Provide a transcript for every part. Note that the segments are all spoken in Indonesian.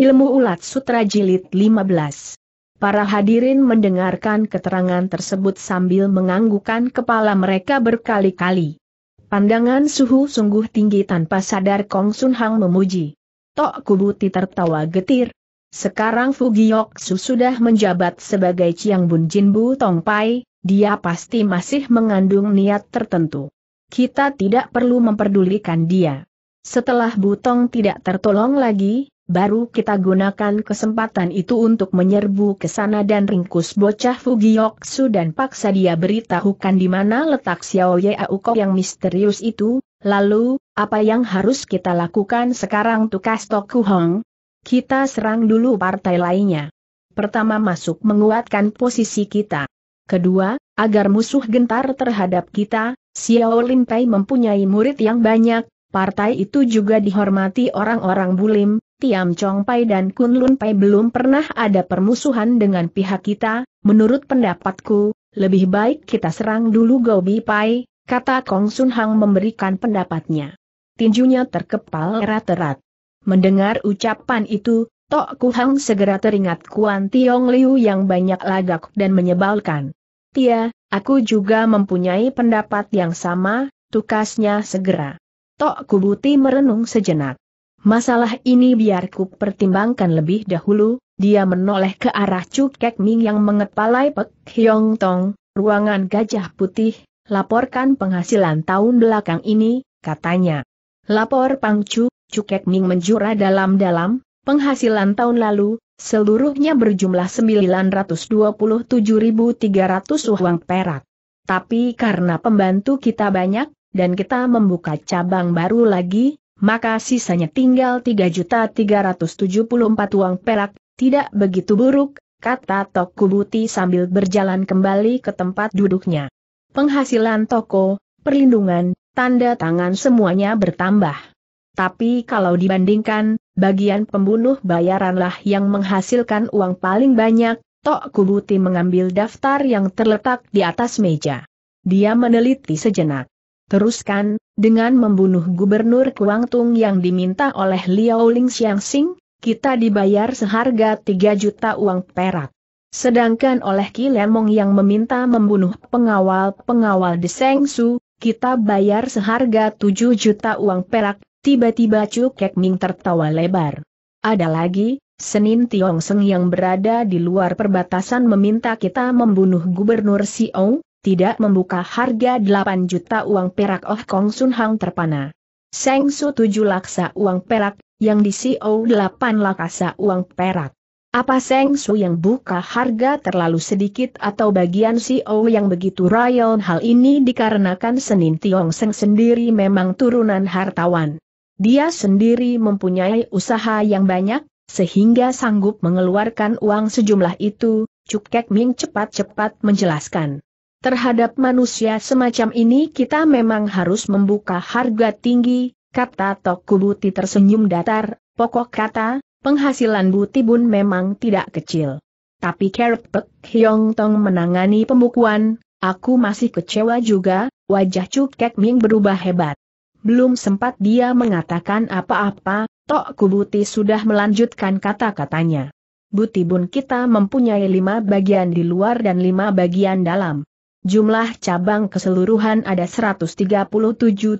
Ilmu Ulat Sutra Jilid 15 Para hadirin mendengarkan keterangan tersebut sambil menganggukkan kepala mereka berkali-kali. Pandangan suhu sungguh tinggi tanpa sadar Kong Sun Hang memuji. Tok Kubuti tertawa getir. Sekarang Su sudah menjabat sebagai Chiang Bun Jin Bu Tong Pai, dia pasti masih mengandung niat tertentu. Kita tidak perlu memperdulikan dia. Setelah Butong tidak tertolong lagi, baru kita gunakan kesempatan itu untuk menyerbu ke sana dan ringkus bocah Fugioksu dan paksa dia beritahukan di mana letak Xiao Ye Yauko yang misterius itu, lalu, apa yang harus kita lakukan sekarang tukas Toku Hong? Kita serang dulu partai lainnya. Pertama masuk menguatkan posisi kita. Kedua, agar musuh gentar terhadap kita, Xiao Lin Limpai mempunyai murid yang banyak, Partai itu juga dihormati orang-orang Bulim, Tiam Chong Pai dan Kun Lun Pai belum pernah ada permusuhan dengan pihak kita, menurut pendapatku, lebih baik kita serang dulu Gobi Pai, kata Kong Sun Hang memberikan pendapatnya. Tinjunya terkepal erat-erat. Mendengar ucapan itu, Tok Ku Hang segera teringat Kuan Tiong Liu yang banyak lagak dan menyebalkan. Tia, aku juga mempunyai pendapat yang sama, tukasnya segera. Tok Kubuti merenung sejenak. Masalah ini biarku pertimbangkan lebih dahulu, dia menoleh ke arah Cukek Ming yang mengepalai Pek Hyong Tong, ruangan gajah putih, laporkan penghasilan tahun belakang ini, katanya. Lapor Pang Chu, Cukek Ming menjura dalam-dalam, penghasilan tahun lalu, seluruhnya berjumlah 927.300 uang perak. Tapi karena pembantu kita banyak, dan kita membuka cabang baru lagi, maka sisanya tinggal 3.374 uang perak, tidak begitu buruk, kata Tok Kubuti sambil berjalan kembali ke tempat duduknya. Penghasilan toko, perlindungan, tanda tangan semuanya bertambah. Tapi kalau dibandingkan, bagian pembunuh bayaranlah yang menghasilkan uang paling banyak, Tok Kubuti mengambil daftar yang terletak di atas meja. Dia meneliti sejenak. Teruskan, dengan membunuh Gubernur Kuangtung yang diminta oleh Liao Ling Xing, kita dibayar seharga 3 juta uang perak. Sedangkan oleh Lemong yang meminta membunuh pengawal-pengawal di Su, kita bayar seharga 7 juta uang perak, tiba-tiba Chu Kek Ming tertawa lebar. Ada lagi, Senin Tiong Seng yang berada di luar perbatasan meminta kita membunuh Gubernur Xiong, tidak membuka harga 8 juta uang perak Oh Kong Sun Hang terpana. Seng Su 7 laksa uang perak, yang di CO 8 laksa uang perak. Apa Seng Su yang buka harga terlalu sedikit atau bagian CEO yang begitu royal hal ini dikarenakan Senin Tiong Seng sendiri memang turunan hartawan. Dia sendiri mempunyai usaha yang banyak, sehingga sanggup mengeluarkan uang sejumlah itu, Cuk Kek Ming cepat-cepat menjelaskan. Terhadap manusia semacam ini kita memang harus membuka harga tinggi, kata Tok Buti tersenyum datar, pokok kata, penghasilan Buti Bun memang tidak kecil. Tapi Keret Pek Hyong Tong menangani pembukuan, aku masih kecewa juga, wajah Cuk Kek Ming berubah hebat. Belum sempat dia mengatakan apa-apa, Tok Kubuti sudah melanjutkan kata-katanya. Buti Bun kita mempunyai lima bagian di luar dan lima bagian dalam. Jumlah cabang keseluruhan ada 137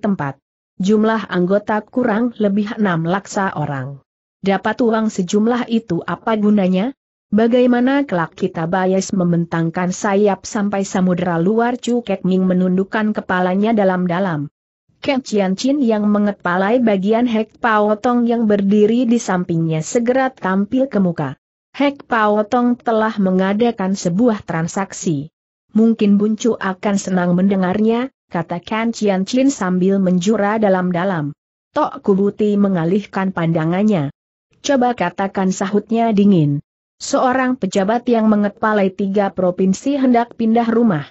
tempat. Jumlah anggota kurang lebih 6 laksa orang. Dapat uang sejumlah itu apa gunanya? Bagaimana kelak kita bias membentangkan sayap sampai samudera luar Chu Kek Ming menundukkan kepalanya dalam-dalam. Kek Cian Chin yang mengepalai bagian Hek Pao Tong yang berdiri di sampingnya segera tampil ke muka. Hek Pao Tong telah mengadakan sebuah transaksi mungkin Buncu akan senang mendengarnya, kata Kan Cian Chin sambil menjura dalam-dalam. Tok Kubuti mengalihkan pandangannya. Coba katakan sahutnya dingin. Seorang pejabat yang mengepalai tiga provinsi hendak pindah rumah.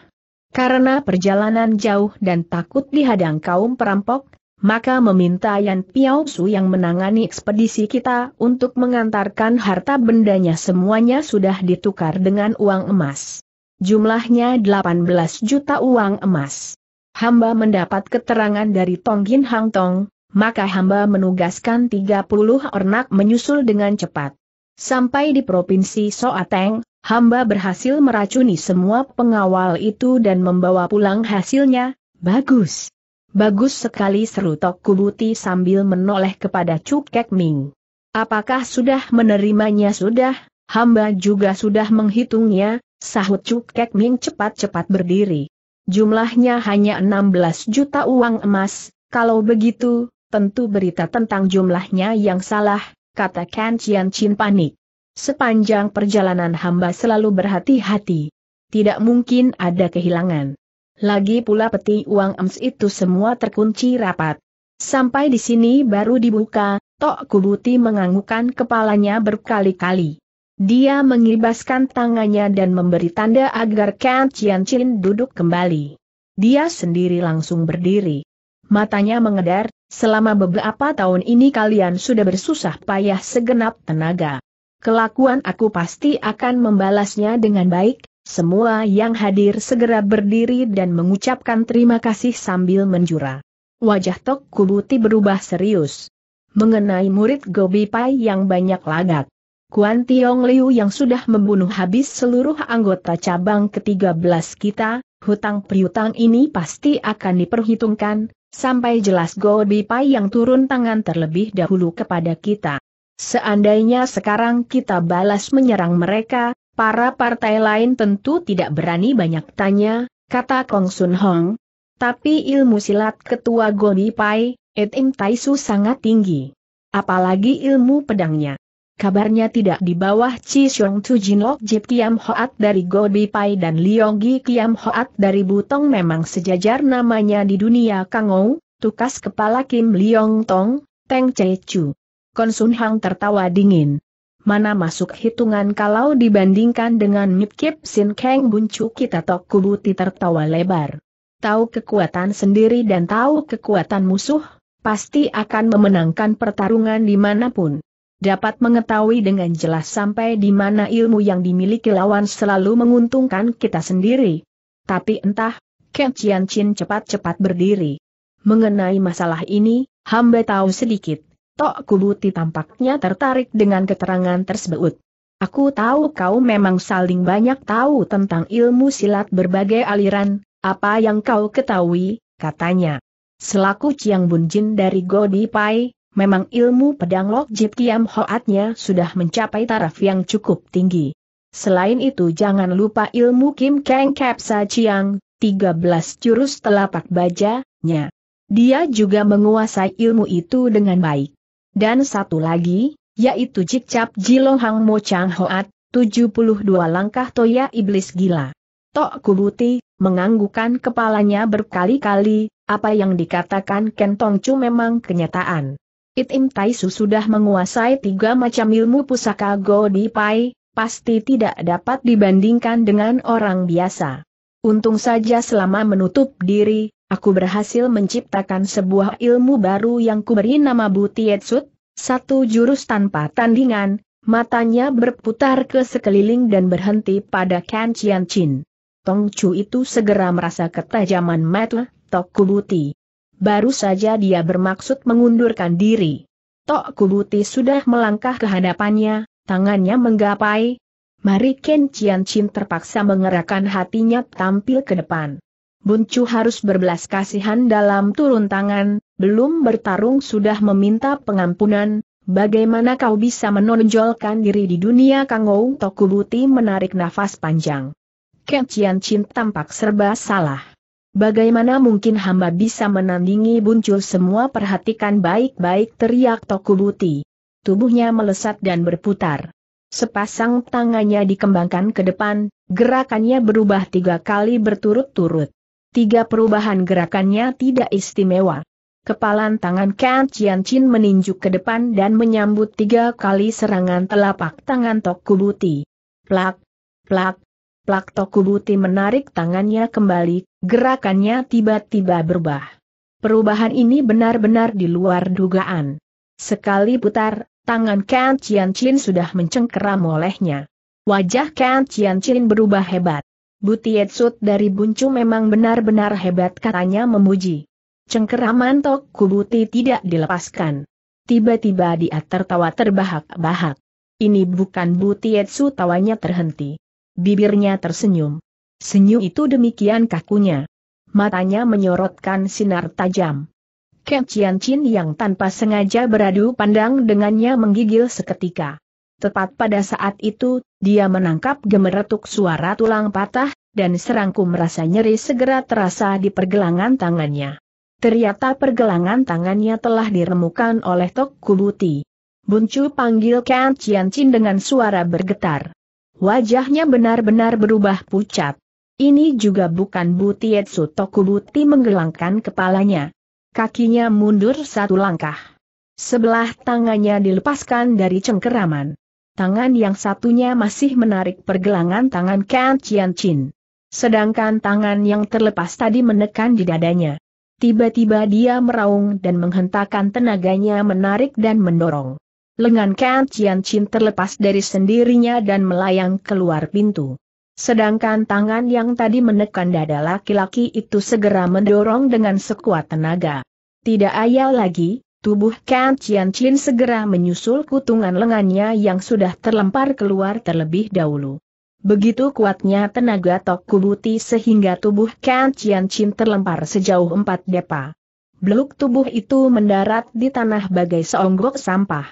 Karena perjalanan jauh dan takut dihadang kaum perampok, maka meminta Yan Piao Su yang menangani ekspedisi kita untuk mengantarkan harta bendanya semuanya sudah ditukar dengan uang emas jumlahnya 18 juta uang emas. Hamba mendapat keterangan dari Tonggin Hang Tong, maka hamba menugaskan 30 ornak menyusul dengan cepat. Sampai di Provinsi Soateng, hamba berhasil meracuni semua pengawal itu dan membawa pulang hasilnya, bagus. Bagus sekali seru Tok Kubuti sambil menoleh kepada Cukek Ming. Apakah sudah menerimanya sudah, hamba juga sudah menghitungnya, Sahut Cuk Kek Ming cepat-cepat berdiri. Jumlahnya hanya 16 juta uang emas, kalau begitu, tentu berita tentang jumlahnya yang salah, kata Kan Cian Chin panik. Sepanjang perjalanan hamba selalu berhati-hati. Tidak mungkin ada kehilangan. Lagi pula peti uang emas itu semua terkunci rapat. Sampai di sini baru dibuka, Tok Kubuti menganggukkan kepalanya berkali-kali. Dia mengibaskan tangannya dan memberi tanda agar Kang Chien Chin duduk kembali. Dia sendiri langsung berdiri. Matanya mengedar, selama beberapa tahun ini kalian sudah bersusah payah segenap tenaga. Kelakuan aku pasti akan membalasnya dengan baik, semua yang hadir segera berdiri dan mengucapkan terima kasih sambil menjura. Wajah Tok Kubuti berubah serius. Mengenai murid Gobi Pai yang banyak lagak. Kuan Tiong Liu yang sudah membunuh habis seluruh anggota cabang ke-13 kita, hutang priutang ini pasti akan diperhitungkan, sampai jelas Go Pai yang turun tangan terlebih dahulu kepada kita. Seandainya sekarang kita balas menyerang mereka, para partai lain tentu tidak berani banyak tanya, kata Kong Sun Hong. Tapi ilmu silat ketua Gobi Pai, Etim Taisu sangat tinggi. Apalagi ilmu pedangnya kabarnya tidak di bawah Chi Xiong Tu Jin Lok Jip Kiam Hoat dari Gobi Pai dan Liong Kiam Hoat dari Butong memang sejajar namanya di dunia Kangou, tukas kepala Kim Liong Tong, Teng Che Chu. Konsun Hang tertawa dingin. Mana masuk hitungan kalau dibandingkan dengan Mip Kip Sin Kang Buncu kita Tok Kubuti tertawa lebar. Tahu kekuatan sendiri dan tahu kekuatan musuh, pasti akan memenangkan pertarungan dimanapun dapat mengetahui dengan jelas sampai di mana ilmu yang dimiliki lawan selalu menguntungkan kita sendiri. Tapi entah, Ken Cian Chin cepat-cepat berdiri. Mengenai masalah ini, hamba tahu sedikit. Tok Kubuti tampaknya tertarik dengan keterangan tersebut. Aku tahu kau memang saling banyak tahu tentang ilmu silat berbagai aliran, apa yang kau ketahui, katanya. Selaku Chiang Jin dari Godi Pai, memang ilmu pedang Lok Jip Kiam Hoatnya sudah mencapai taraf yang cukup tinggi. Selain itu jangan lupa ilmu Kim Kang Kapsa Chiang, 13 jurus telapak bajanya. Dia juga menguasai ilmu itu dengan baik. Dan satu lagi, yaitu Jikcap Jilohang Mo Chang Hoat, 72 langkah toya iblis gila. Tok Kubuti, menganggukan kepalanya berkali-kali, apa yang dikatakan Kentong Chu memang kenyataan. Itim Taisu sudah menguasai tiga macam ilmu pusaka Godi Pai, pasti tidak dapat dibandingkan dengan orang biasa. Untung saja selama menutup diri, aku berhasil menciptakan sebuah ilmu baru yang kuberi nama Butietsut, satu jurus tanpa tandingan, matanya berputar ke sekeliling dan berhenti pada Kan Chin. Tong Chu itu segera merasa ketajaman mata, Tok Kubuti baru saja dia bermaksud mengundurkan diri. Tok Kubuti sudah melangkah ke hadapannya, tangannya menggapai. Mari Ken Cian Chin terpaksa mengerahkan hatinya tampil ke depan. Buncu harus berbelas kasihan dalam turun tangan, belum bertarung sudah meminta pengampunan, bagaimana kau bisa menonjolkan diri di dunia Tok Tokubuti menarik nafas panjang. Ken Cian Chin tampak serba salah. Bagaimana mungkin hamba bisa menandingi buncul semua perhatikan baik-baik teriak Tokubuti. Tubuhnya melesat dan berputar. Sepasang tangannya dikembangkan ke depan, gerakannya berubah tiga kali berturut-turut. Tiga perubahan gerakannya tidak istimewa. Kepalan tangan Kan Chian Chin meninjuk ke depan dan menyambut tiga kali serangan telapak tangan Tokubuti. Plak, plak, plak Tokubuti menarik tangannya kembali Gerakannya tiba-tiba berubah. Perubahan ini benar-benar di luar dugaan. Sekali putar, tangan Kan Cian Chin sudah mencengkeram olehnya. Wajah Kan Cian Chin berubah hebat. Butietsut dari Buncu memang benar-benar hebat katanya memuji. Cengkeraman Tok Kubuti tidak dilepaskan. Tiba-tiba dia tertawa terbahak-bahak. Ini bukan Butietsu tawanya terhenti. Bibirnya tersenyum. Senyum itu demikian kakunya. Matanya menyorotkan sinar tajam. Ken Chian Chin yang tanpa sengaja beradu pandang dengannya menggigil seketika. Tepat pada saat itu, dia menangkap gemeretuk suara tulang patah, dan serangkum rasa nyeri segera terasa di pergelangan tangannya. Ternyata pergelangan tangannya telah diremukan oleh Tok Kubuti. Buncu panggil Ken Chian Chin dengan suara bergetar. Wajahnya benar-benar berubah pucat. Ini juga bukan Butietsu Tokubuti menggelangkan kepalanya. Kakinya mundur satu langkah. Sebelah tangannya dilepaskan dari cengkeraman. Tangan yang satunya masih menarik pergelangan tangan Kan Chian Chin. Sedangkan tangan yang terlepas tadi menekan di dadanya. Tiba-tiba dia meraung dan menghentakkan tenaganya menarik dan mendorong. Lengan Kan Chian Chin terlepas dari sendirinya dan melayang keluar pintu. Sedangkan tangan yang tadi menekan dada laki-laki itu segera mendorong dengan sekuat tenaga. Tidak ayal lagi, tubuh Kan Cian Chin segera menyusul kutungan lengannya yang sudah terlempar keluar terlebih dahulu. Begitu kuatnya tenaga Tok Kubuti sehingga tubuh Kan Cian Chin terlempar sejauh empat depa. Bluk tubuh itu mendarat di tanah bagai seonggok sampah.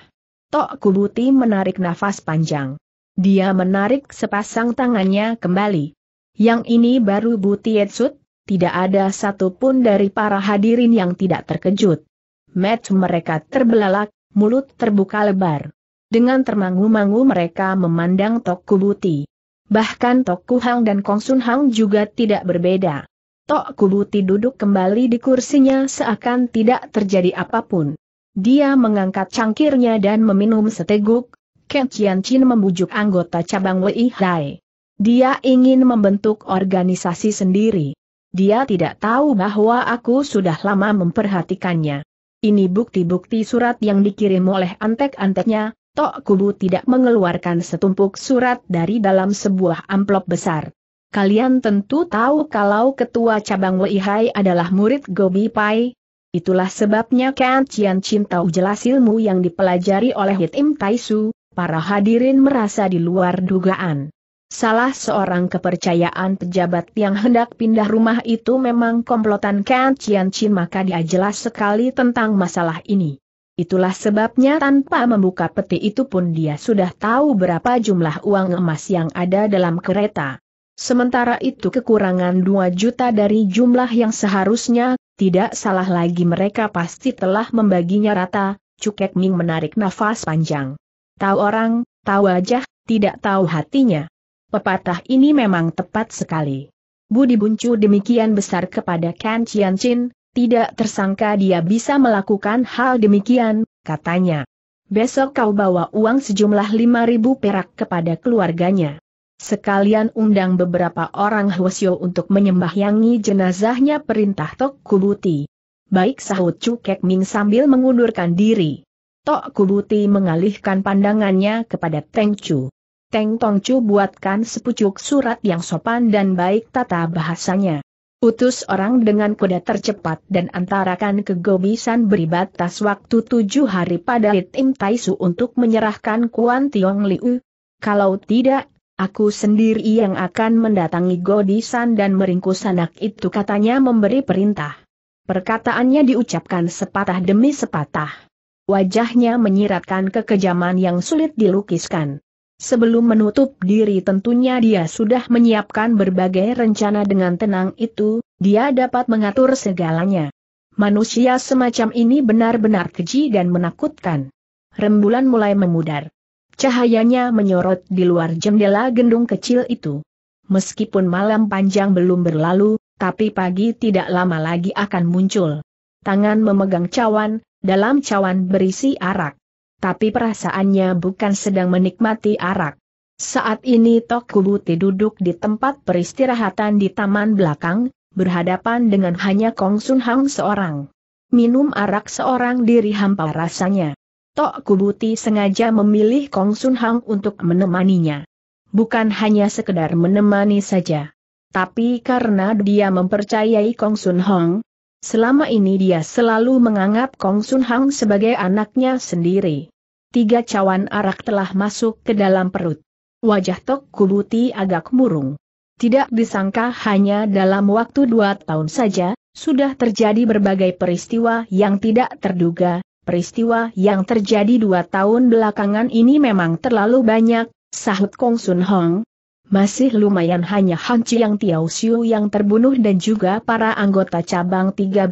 Tok Kubuti menarik nafas panjang. Dia menarik sepasang tangannya kembali. Yang ini baru Butietsut, tidak ada satupun dari para hadirin yang tidak terkejut. Met mereka terbelalak, mulut terbuka lebar. Dengan termangu-mangu mereka memandang Tokku Buti. Bahkan Tokku Hang dan Kong Hang juga tidak berbeda. Tok Kubuti duduk kembali di kursinya seakan tidak terjadi apapun. Dia mengangkat cangkirnya dan meminum seteguk, Ken Chien Chin membujuk anggota cabang Wei Hai. Dia ingin membentuk organisasi sendiri. Dia tidak tahu bahwa aku sudah lama memperhatikannya. Ini bukti-bukti surat yang dikirim oleh antek-anteknya, Tok Kubu tidak mengeluarkan setumpuk surat dari dalam sebuah amplop besar. Kalian tentu tahu kalau ketua cabang Wei Hai adalah murid Gobi Pai. Itulah sebabnya Kan Cian Chin tahu jelas ilmu yang dipelajari oleh Hitim Taisu, para hadirin merasa di luar dugaan. Salah seorang kepercayaan pejabat yang hendak pindah rumah itu memang komplotan Kang Cian Chin maka dia jelas sekali tentang masalah ini. Itulah sebabnya tanpa membuka peti itu pun dia sudah tahu berapa jumlah uang emas yang ada dalam kereta. Sementara itu kekurangan 2 juta dari jumlah yang seharusnya, tidak salah lagi mereka pasti telah membaginya rata, Cukek Ming menarik nafas panjang. Tahu orang, tahu wajah, tidak tahu hatinya. Pepatah ini memang tepat sekali. Budi Buncu demikian besar kepada Kan Chian Chin, tidak tersangka dia bisa melakukan hal demikian, katanya. Besok kau bawa uang sejumlah 5.000 perak kepada keluarganya. Sekalian undang beberapa orang Hwasyo untuk menyembahyangi jenazahnya perintah Tok Kubuti. Baik sahut Cukek Ming sambil mengundurkan diri. Tok Kubuti mengalihkan pandangannya kepada Teng Chu. Teng Tong Chu buatkan sepucuk surat yang sopan dan baik tata bahasanya. Utus orang dengan kuda tercepat dan antarakan ke Gobisan beri batas waktu tujuh hari pada Tai Taisu untuk menyerahkan Kuan Tiong Liu. Kalau tidak, aku sendiri yang akan mendatangi Gobisan dan meringkus anak itu katanya memberi perintah. Perkataannya diucapkan sepatah demi sepatah. Wajahnya menyiratkan kekejaman yang sulit dilukiskan. Sebelum menutup diri tentunya dia sudah menyiapkan berbagai rencana dengan tenang itu, dia dapat mengatur segalanya. Manusia semacam ini benar-benar keji dan menakutkan. Rembulan mulai memudar. Cahayanya menyorot di luar jendela gendung kecil itu. Meskipun malam panjang belum berlalu, tapi pagi tidak lama lagi akan muncul. Tangan memegang cawan, dalam cawan berisi arak. Tapi perasaannya bukan sedang menikmati arak. Saat ini Tok Tokubuti duduk di tempat peristirahatan di taman belakang, berhadapan dengan hanya Kong Sun Hang seorang. Minum arak seorang diri hampa rasanya. Tok Kubuti sengaja memilih Kong Sun Hang untuk menemaninya. Bukan hanya sekedar menemani saja. Tapi karena dia mempercayai Kong Sun Hong, Selama ini dia selalu menganggap Kong Sun Hang sebagai anaknya sendiri. Tiga cawan arak telah masuk ke dalam perut. Wajah Tok Kubuti agak murung. Tidak disangka hanya dalam waktu dua tahun saja, sudah terjadi berbagai peristiwa yang tidak terduga, peristiwa yang terjadi dua tahun belakangan ini memang terlalu banyak, sahut Kong Sun Hong, masih lumayan hanya Han Chiang Tiao Xiu yang terbunuh dan juga para anggota cabang 13.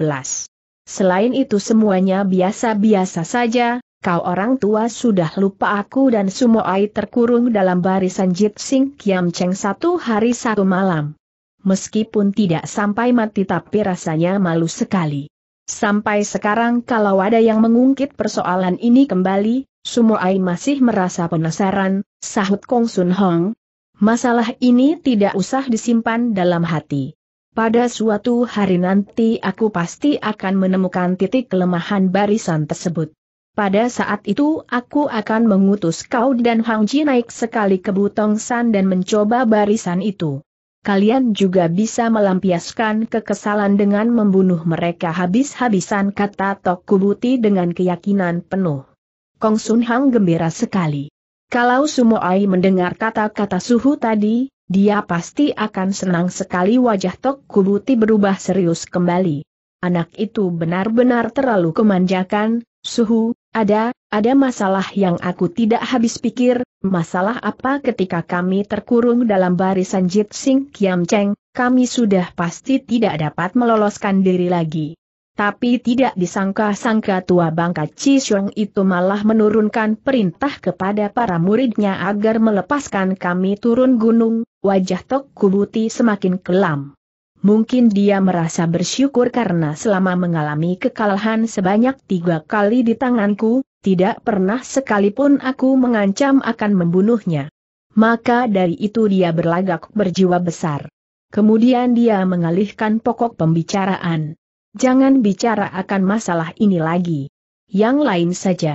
Selain itu semuanya biasa-biasa saja, kau orang tua sudah lupa aku dan semua ai terkurung dalam barisan Jit Sing Kiam Cheng satu hari satu malam. Meskipun tidak sampai mati tapi rasanya malu sekali. Sampai sekarang kalau ada yang mengungkit persoalan ini kembali, semua ai masih merasa penasaran, sahut Kong Sun Hong, Masalah ini tidak usah disimpan dalam hati. Pada suatu hari nanti aku pasti akan menemukan titik kelemahan barisan tersebut. Pada saat itu aku akan mengutus kau dan Hang Ji naik sekali ke Butong San dan mencoba barisan itu. Kalian juga bisa melampiaskan kekesalan dengan membunuh mereka habis-habisan kata Tok Kubuti dengan keyakinan penuh. Kong Sun Hang gembira sekali. Kalau sumo Ai mendengar kata-kata suhu tadi, dia pasti akan senang sekali wajah Tok Kubuti berubah serius kembali. Anak itu benar-benar terlalu kemanjakan, suhu, ada, ada masalah yang aku tidak habis pikir, masalah apa ketika kami terkurung dalam barisan Jitsing, Kiam Cheng, kami sudah pasti tidak dapat meloloskan diri lagi. Tapi tidak disangka-sangka tua bangka Cisyong itu malah menurunkan perintah kepada para muridnya agar melepaskan kami turun gunung, wajah Tok Kubuti semakin kelam. Mungkin dia merasa bersyukur karena selama mengalami kekalahan sebanyak tiga kali di tanganku, tidak pernah sekalipun aku mengancam akan membunuhnya. Maka dari itu dia berlagak berjiwa besar. Kemudian dia mengalihkan pokok pembicaraan. Jangan bicara akan masalah ini lagi. Yang lain saja.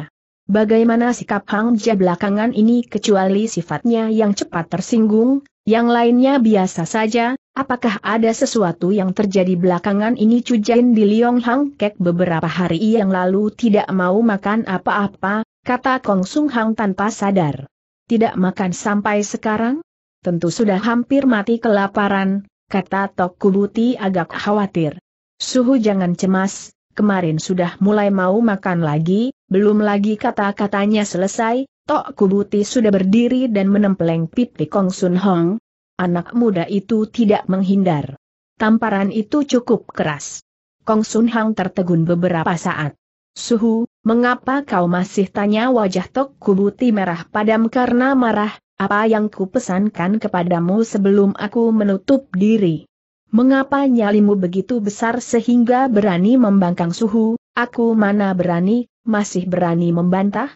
Bagaimana sikap Hang Jia belakangan ini kecuali sifatnya yang cepat tersinggung, yang lainnya biasa saja, apakah ada sesuatu yang terjadi belakangan ini Cujain di Liong Hang Kek beberapa hari yang lalu tidak mau makan apa-apa, kata Kong Sung Hang tanpa sadar. Tidak makan sampai sekarang? Tentu sudah hampir mati kelaparan, kata Tok Kubuti agak khawatir. Suhu jangan cemas, kemarin sudah mulai mau makan lagi, belum lagi kata-katanya selesai, Tok Kubuti sudah berdiri dan menempeleng pipi Kong Sun Hong. Anak muda itu tidak menghindar. Tamparan itu cukup keras. Kong Sun Hong tertegun beberapa saat. Suhu, mengapa kau masih tanya wajah Tok Kubuti merah padam karena marah, apa yang kupesankan kepadamu sebelum aku menutup diri? Mengapa nyalimu begitu besar sehingga berani membangkang suhu, aku mana berani, masih berani membantah?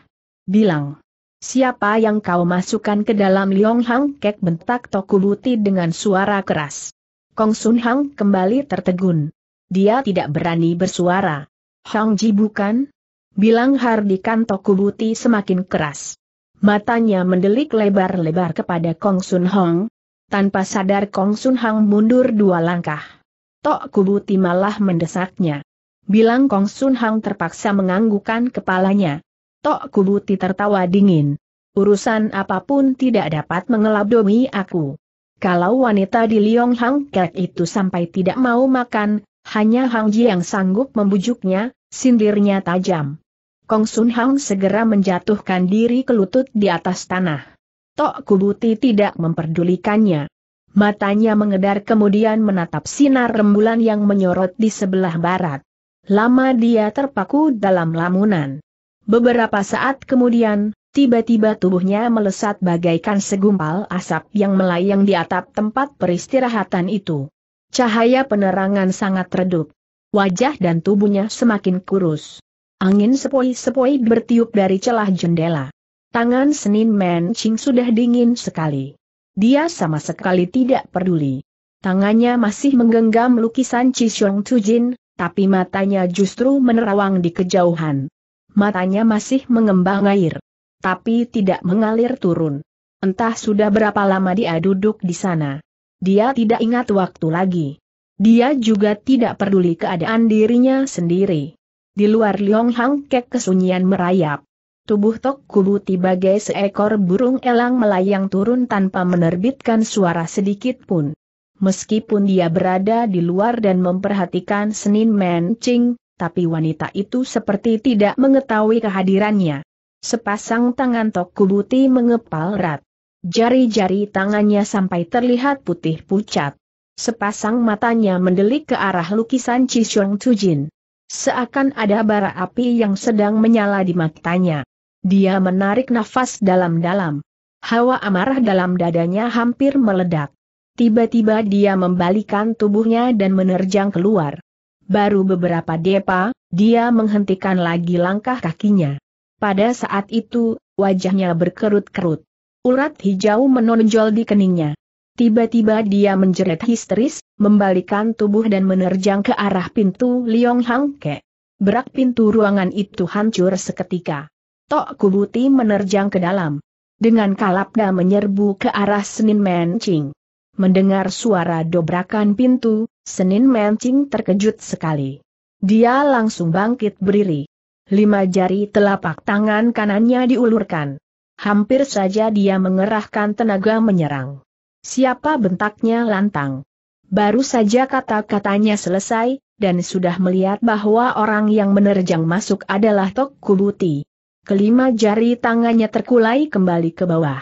Bilang. Siapa yang kau masukkan ke dalam Liong Hang Kek bentak Tokubuti dengan suara keras. Kong Sun Hang kembali tertegun. Dia tidak berani bersuara. Hang Ji bukan? Bilang Hardikan Tokubuti semakin keras. Matanya mendelik lebar-lebar kepada Kong Sun Hong, tanpa sadar Kong Sun Hang mundur dua langkah. Tok Kubuti malah mendesaknya. Bilang Kong Sun Hang terpaksa menganggukan kepalanya. Tok Kubuti tertawa dingin. Urusan apapun tidak dapat mengelabdomi aku. Kalau wanita di Liong Hang Kek itu sampai tidak mau makan, hanya Hang Ji yang sanggup membujuknya, sindirnya tajam. Kong Sun Hang segera menjatuhkan diri ke lutut di atas tanah. Tok Kubuti tidak memperdulikannya. Matanya mengedar kemudian menatap sinar rembulan yang menyorot di sebelah barat. Lama dia terpaku dalam lamunan. Beberapa saat kemudian, tiba-tiba tubuhnya melesat bagaikan segumpal asap yang melayang di atap tempat peristirahatan itu. Cahaya penerangan sangat redup. Wajah dan tubuhnya semakin kurus. Angin sepoi-sepoi bertiup dari celah jendela. Tangan Senin Qing sudah dingin sekali. Dia sama sekali tidak peduli. Tangannya masih menggenggam lukisan Chisong Tujin, tapi matanya justru menerawang di kejauhan. Matanya masih mengembang air, tapi tidak mengalir turun. Entah sudah berapa lama dia duduk di sana. Dia tidak ingat waktu lagi. Dia juga tidak peduli keadaan dirinya sendiri. Di luar Liong Hang Kek kesunyian merayap. Tubuh Tok tiba bagai seekor burung elang melayang turun tanpa menerbitkan suara sedikit pun. Meskipun dia berada di luar dan memperhatikan Senin Mencing, tapi wanita itu seperti tidak mengetahui kehadirannya. Sepasang tangan Tok Kubuti mengepal erat. Jari-jari tangannya sampai terlihat putih pucat. Sepasang matanya mendelik ke arah lukisan Chishuang Tujin. Seakan ada bara api yang sedang menyala di matanya. Dia menarik nafas dalam-dalam. Hawa amarah dalam dadanya hampir meledak. Tiba-tiba dia membalikan tubuhnya dan menerjang keluar. Baru beberapa depa, dia menghentikan lagi langkah kakinya. Pada saat itu, wajahnya berkerut-kerut. Urat hijau menonjol di keningnya. Tiba-tiba dia menjerit histeris, membalikan tubuh dan menerjang ke arah pintu Liong Hang Ke. Berak pintu ruangan itu hancur seketika. Tok Kubuti menerjang ke dalam. Dengan kalapda menyerbu ke arah Senin Mencing. Mendengar suara dobrakan pintu, Senin Mencing terkejut sekali. Dia langsung bangkit berdiri. Lima jari telapak tangan kanannya diulurkan. Hampir saja dia mengerahkan tenaga menyerang. Siapa bentaknya lantang. Baru saja kata-katanya selesai, dan sudah melihat bahwa orang yang menerjang masuk adalah Tok Kubuti kelima jari tangannya terkulai kembali ke bawah.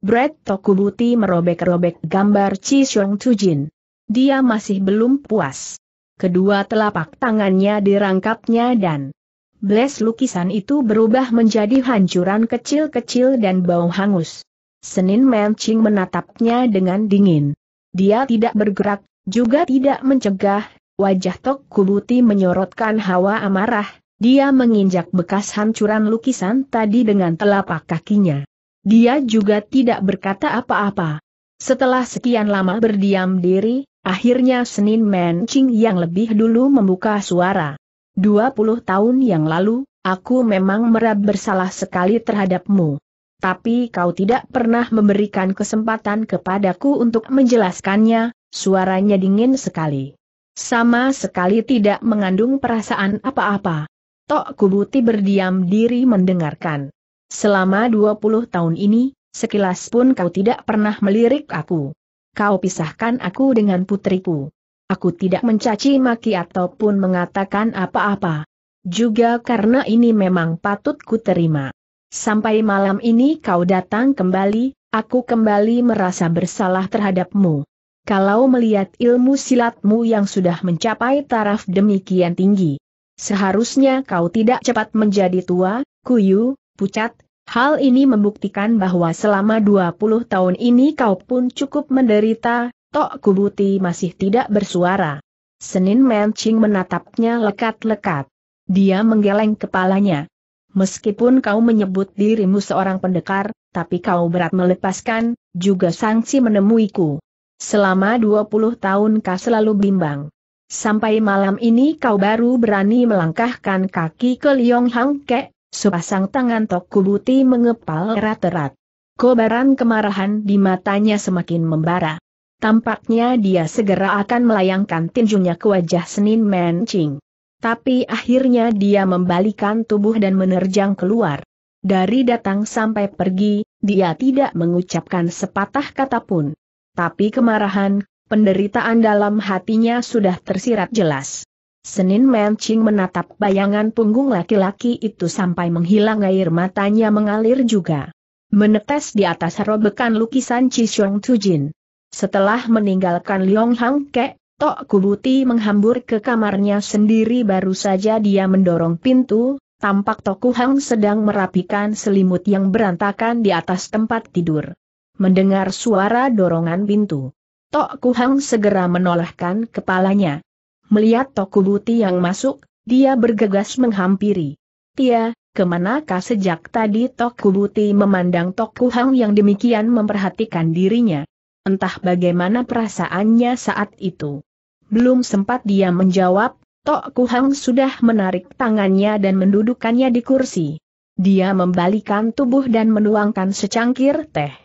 Brad Tokubuti merobek-robek gambar Chi Xiong Tujin. Dia masih belum puas. Kedua telapak tangannya dirangkapnya dan bles lukisan itu berubah menjadi hancuran kecil-kecil dan bau hangus. Senin Mencing menatapnya dengan dingin. Dia tidak bergerak, juga tidak mencegah, wajah Tokubuti menyorotkan hawa amarah, dia menginjak bekas hancuran lukisan tadi dengan telapak kakinya. Dia juga tidak berkata apa-apa. Setelah sekian lama berdiam diri, akhirnya Senin Mencing yang lebih dulu membuka suara. 20 tahun yang lalu, aku memang merab bersalah sekali terhadapmu. Tapi kau tidak pernah memberikan kesempatan kepadaku untuk menjelaskannya, suaranya dingin sekali. Sama sekali tidak mengandung perasaan apa-apa. Tok Kubuti berdiam diri mendengarkan. Selama 20 tahun ini, sekilas pun kau tidak pernah melirik aku. Kau pisahkan aku dengan putriku. Aku tidak mencaci maki ataupun mengatakan apa-apa. Juga karena ini memang patut ku terima. Sampai malam ini kau datang kembali, aku kembali merasa bersalah terhadapmu. Kalau melihat ilmu silatmu yang sudah mencapai taraf demikian tinggi, Seharusnya kau tidak cepat menjadi tua, kuyu, pucat, hal ini membuktikan bahwa selama 20 tahun ini kau pun cukup menderita, Tok Kubuti masih tidak bersuara. Senin Mencing menatapnya lekat-lekat. Dia menggeleng kepalanya. Meskipun kau menyebut dirimu seorang pendekar, tapi kau berat melepaskan, juga sanksi menemuiku. Selama 20 tahun kau selalu bimbang. Sampai malam ini kau baru berani melangkahkan kaki ke Liong Hang Kek, sepasang tangan Tok Kubuti mengepal erat-erat. Kobaran kemarahan di matanya semakin membara. Tampaknya dia segera akan melayangkan tinjunya ke wajah Senin Mancing. Tapi akhirnya dia membalikan tubuh dan menerjang keluar. Dari datang sampai pergi, dia tidak mengucapkan sepatah kata pun. Tapi kemarahan, penderitaan dalam hatinya sudah tersirat jelas. Senin Mencing menatap bayangan punggung laki-laki itu sampai menghilang air matanya mengalir juga. Menetes di atas robekan lukisan Chisong Tujin. Setelah meninggalkan Liong Hang Ke, Tok Kubuti menghambur ke kamarnya sendiri baru saja dia mendorong pintu, tampak Toku Hang sedang merapikan selimut yang berantakan di atas tempat tidur. Mendengar suara dorongan pintu, Tok Kuhang segera menolehkan kepalanya. Melihat Toku Kubuti yang masuk, dia bergegas menghampiri. Tia, kemanakah sejak tadi Toku Kubuti memandang Tok Kuhang yang demikian memperhatikan dirinya? Entah bagaimana perasaannya saat itu. Belum sempat dia menjawab, Tok Kuhang sudah menarik tangannya dan mendudukannya di kursi. Dia membalikan tubuh dan menuangkan secangkir teh.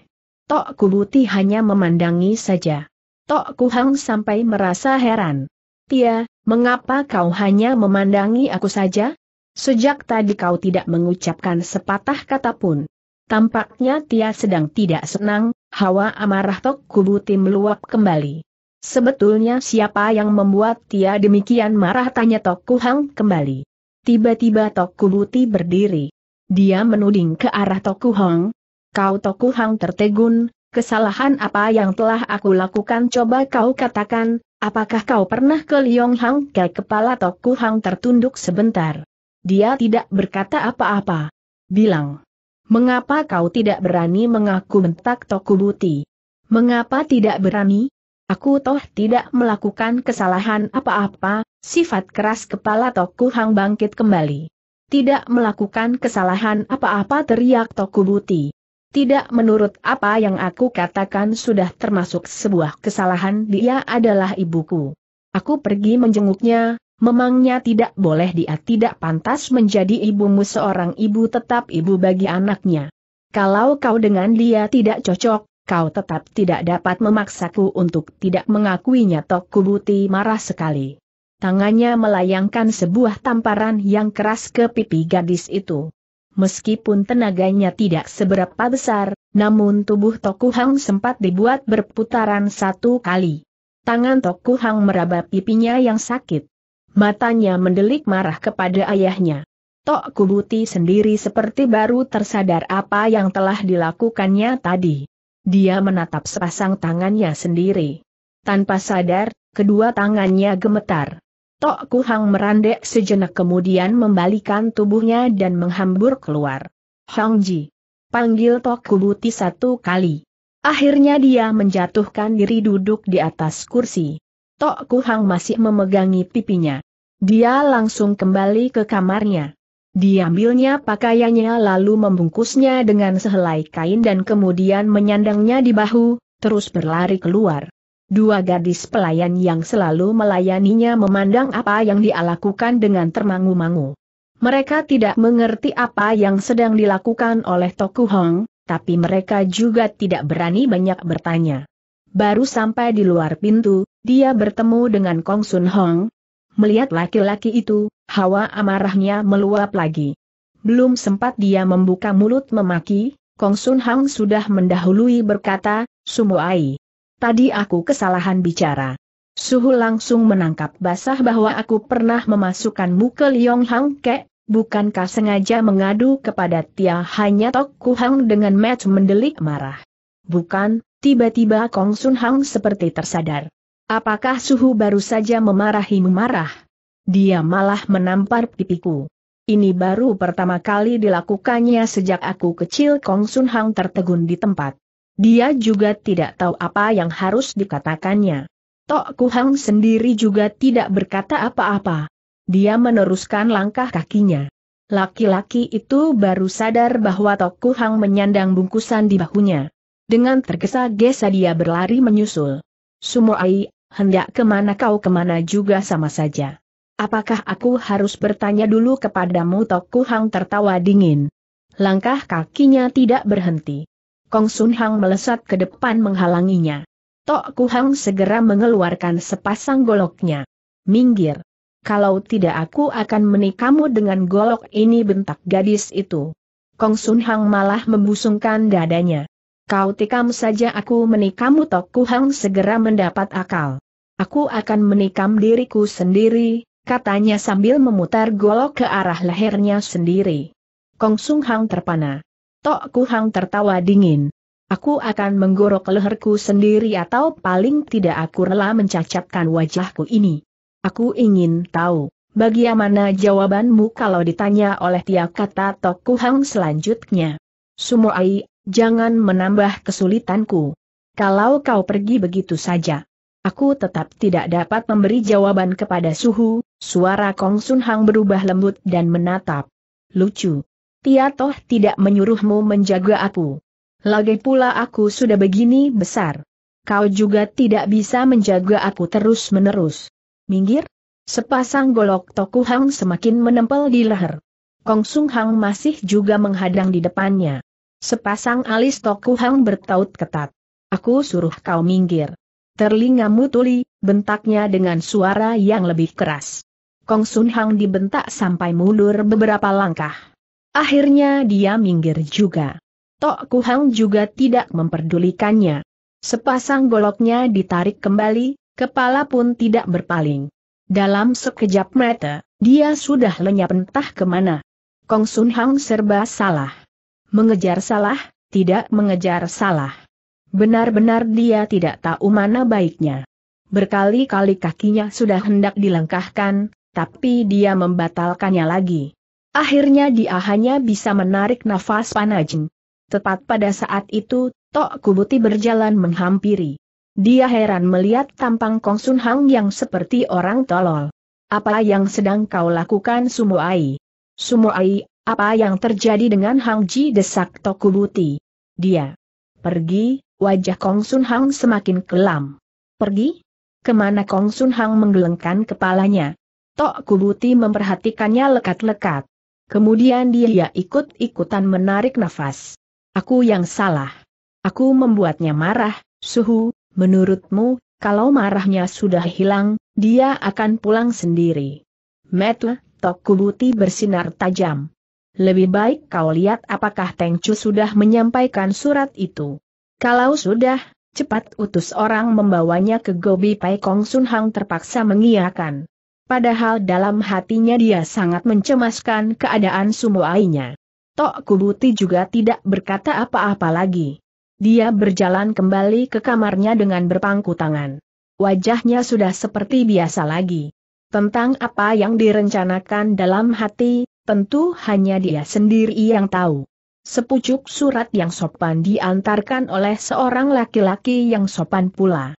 Tok Kubuti hanya memandangi saja. Tok Kuhang sampai merasa heran. Tia, mengapa kau hanya memandangi aku saja? Sejak tadi kau tidak mengucapkan sepatah kata pun. Tampaknya Tia sedang tidak senang, hawa amarah Tok Kubuti meluap kembali. Sebetulnya siapa yang membuat Tia demikian marah tanya Tok Kuhang kembali. Tiba-tiba Tok Kubuti berdiri. Dia menuding ke arah Tok Kuhang. Kau Tok Kuhang tertegun, kesalahan apa yang telah aku lakukan coba kau katakan, apakah kau pernah ke Liong Hang ke kepala Toku Hang tertunduk sebentar? Dia tidak berkata apa-apa. Bilang. Mengapa kau tidak berani mengaku mentak Toku Buti? Mengapa tidak berani? Aku toh tidak melakukan kesalahan apa-apa, sifat keras kepala Toku Hang bangkit kembali. Tidak melakukan kesalahan apa-apa teriak Toku Buti. Tidak menurut apa yang aku katakan sudah termasuk sebuah kesalahan dia adalah ibuku. Aku pergi menjenguknya, memangnya tidak boleh dia tidak pantas menjadi ibumu seorang ibu tetap ibu bagi anaknya. Kalau kau dengan dia tidak cocok, kau tetap tidak dapat memaksaku untuk tidak mengakuinya Tok Kubuti marah sekali. Tangannya melayangkan sebuah tamparan yang keras ke pipi gadis itu. Meskipun tenaganya tidak seberapa besar, namun tubuh Toku Hang sempat dibuat berputaran satu kali. Tangan Toku Hang meraba pipinya yang sakit. Matanya mendelik marah kepada ayahnya. Tok Kubuti sendiri seperti baru tersadar apa yang telah dilakukannya tadi. Dia menatap sepasang tangannya sendiri. Tanpa sadar, kedua tangannya gemetar. Tok Kuhang merandek sejenak kemudian membalikan tubuhnya dan menghambur keluar. Hang Ji. Panggil Tok Kubuti satu kali. Akhirnya dia menjatuhkan diri duduk di atas kursi. Tok Kuhang masih memegangi pipinya. Dia langsung kembali ke kamarnya. Diambilnya pakaiannya lalu membungkusnya dengan sehelai kain dan kemudian menyandangnya di bahu, terus berlari keluar. Dua gadis pelayan yang selalu melayaninya memandang apa yang dia lakukan dengan termangu-mangu. Mereka tidak mengerti apa yang sedang dilakukan oleh Toku Hong, tapi mereka juga tidak berani banyak bertanya. Baru sampai di luar pintu, dia bertemu dengan Kong Sun Hong. Melihat laki-laki itu, hawa amarahnya meluap lagi. Belum sempat dia membuka mulut memaki, Kong Sun Hong sudah mendahului berkata, Sumuai tadi aku kesalahan bicara. Suhu langsung menangkap basah bahwa aku pernah memasukkanmu ke Liong Hang Ke, bukankah sengaja mengadu kepada Tia hanya Tok hang dengan match mendelik marah. Bukan, tiba-tiba Kong Sun Hang seperti tersadar. Apakah Suhu baru saja memarahimu marah? Dia malah menampar pipiku. Ini baru pertama kali dilakukannya sejak aku kecil Kong Sun Hang tertegun di tempat. Dia juga tidak tahu apa yang harus dikatakannya. Tok Kuhang sendiri juga tidak berkata apa-apa. Dia meneruskan langkah kakinya. Laki-laki itu baru sadar bahwa Tok Kuhang menyandang bungkusan di bahunya. Dengan tergesa-gesa dia berlari menyusul. Sumoai, hendak kemana kau kemana juga sama saja. Apakah aku harus bertanya dulu kepadamu Tok Kuhang tertawa dingin. Langkah kakinya tidak berhenti. Kong Sun Hang melesat ke depan menghalanginya. Tok Ku Hang segera mengeluarkan sepasang goloknya. Minggir. Kalau tidak aku akan menikamu dengan golok ini bentak gadis itu. Kong Sun Hang malah membusungkan dadanya. Kau tikam saja aku menikamu Tok Ku Hang segera mendapat akal. Aku akan menikam diriku sendiri, katanya sambil memutar golok ke arah lehernya sendiri. Kong Sung Hang terpana. Tok Kuhang tertawa dingin. Aku akan menggorok leherku sendiri atau paling tidak aku rela mencacatkan wajahku ini. Aku ingin tahu, bagaimana jawabanmu kalau ditanya oleh tiap kata Tok Kuhang selanjutnya. Sumoai, jangan menambah kesulitanku. Kalau kau pergi begitu saja. Aku tetap tidak dapat memberi jawaban kepada Suhu, suara Kong Sun Hang berubah lembut dan menatap. Lucu. Tia toh tidak menyuruhmu menjaga aku. Lagi pula aku sudah begini besar. Kau juga tidak bisa menjaga aku terus-menerus. Minggir. Sepasang golok Toku Hang semakin menempel di leher. Kong Sung Hang masih juga menghadang di depannya. Sepasang alis Toku Hang bertaut ketat. Aku suruh kau minggir. Terlingamu tuli, bentaknya dengan suara yang lebih keras. Kong Sun Hang dibentak sampai mundur beberapa langkah. Akhirnya dia minggir juga. Tok Kuhang juga tidak memperdulikannya. Sepasang goloknya ditarik kembali, kepala pun tidak berpaling. Dalam sekejap mata, dia sudah lenyap entah kemana. Kong Sun Hang serba salah. Mengejar salah, tidak mengejar salah. Benar-benar dia tidak tahu mana baiknya. Berkali-kali kakinya sudah hendak dilangkahkan, tapi dia membatalkannya lagi. Akhirnya dia hanya bisa menarik nafas panajeng. Tepat pada saat itu, Tok Kubuti berjalan menghampiri. Dia heran melihat tampang Kong Sun Hang yang seperti orang tolol. Apa yang sedang kau lakukan Sumoai? Sumoai, apa yang terjadi dengan Hang Ji desak Tok Kubuti? Dia pergi, wajah Kong Sun Hang semakin kelam. Pergi? Kemana Kong Sun Hang menggelengkan kepalanya? Tok Kubuti memperhatikannya lekat-lekat. Kemudian dia ya, ikut-ikutan menarik nafas. Aku yang salah. Aku membuatnya marah, suhu, menurutmu, kalau marahnya sudah hilang, dia akan pulang sendiri. Metle, tok bersinar tajam. Lebih baik kau lihat apakah Chu sudah menyampaikan surat itu. Kalau sudah, cepat utus orang membawanya ke Gobi Pai Kong Sun Hang terpaksa mengiakan padahal dalam hatinya dia sangat mencemaskan keadaan Sumoainya. Tok Kubuti juga tidak berkata apa-apa lagi. Dia berjalan kembali ke kamarnya dengan berpangku tangan. Wajahnya sudah seperti biasa lagi. Tentang apa yang direncanakan dalam hati, tentu hanya dia sendiri yang tahu. Sepucuk surat yang sopan diantarkan oleh seorang laki-laki yang sopan pula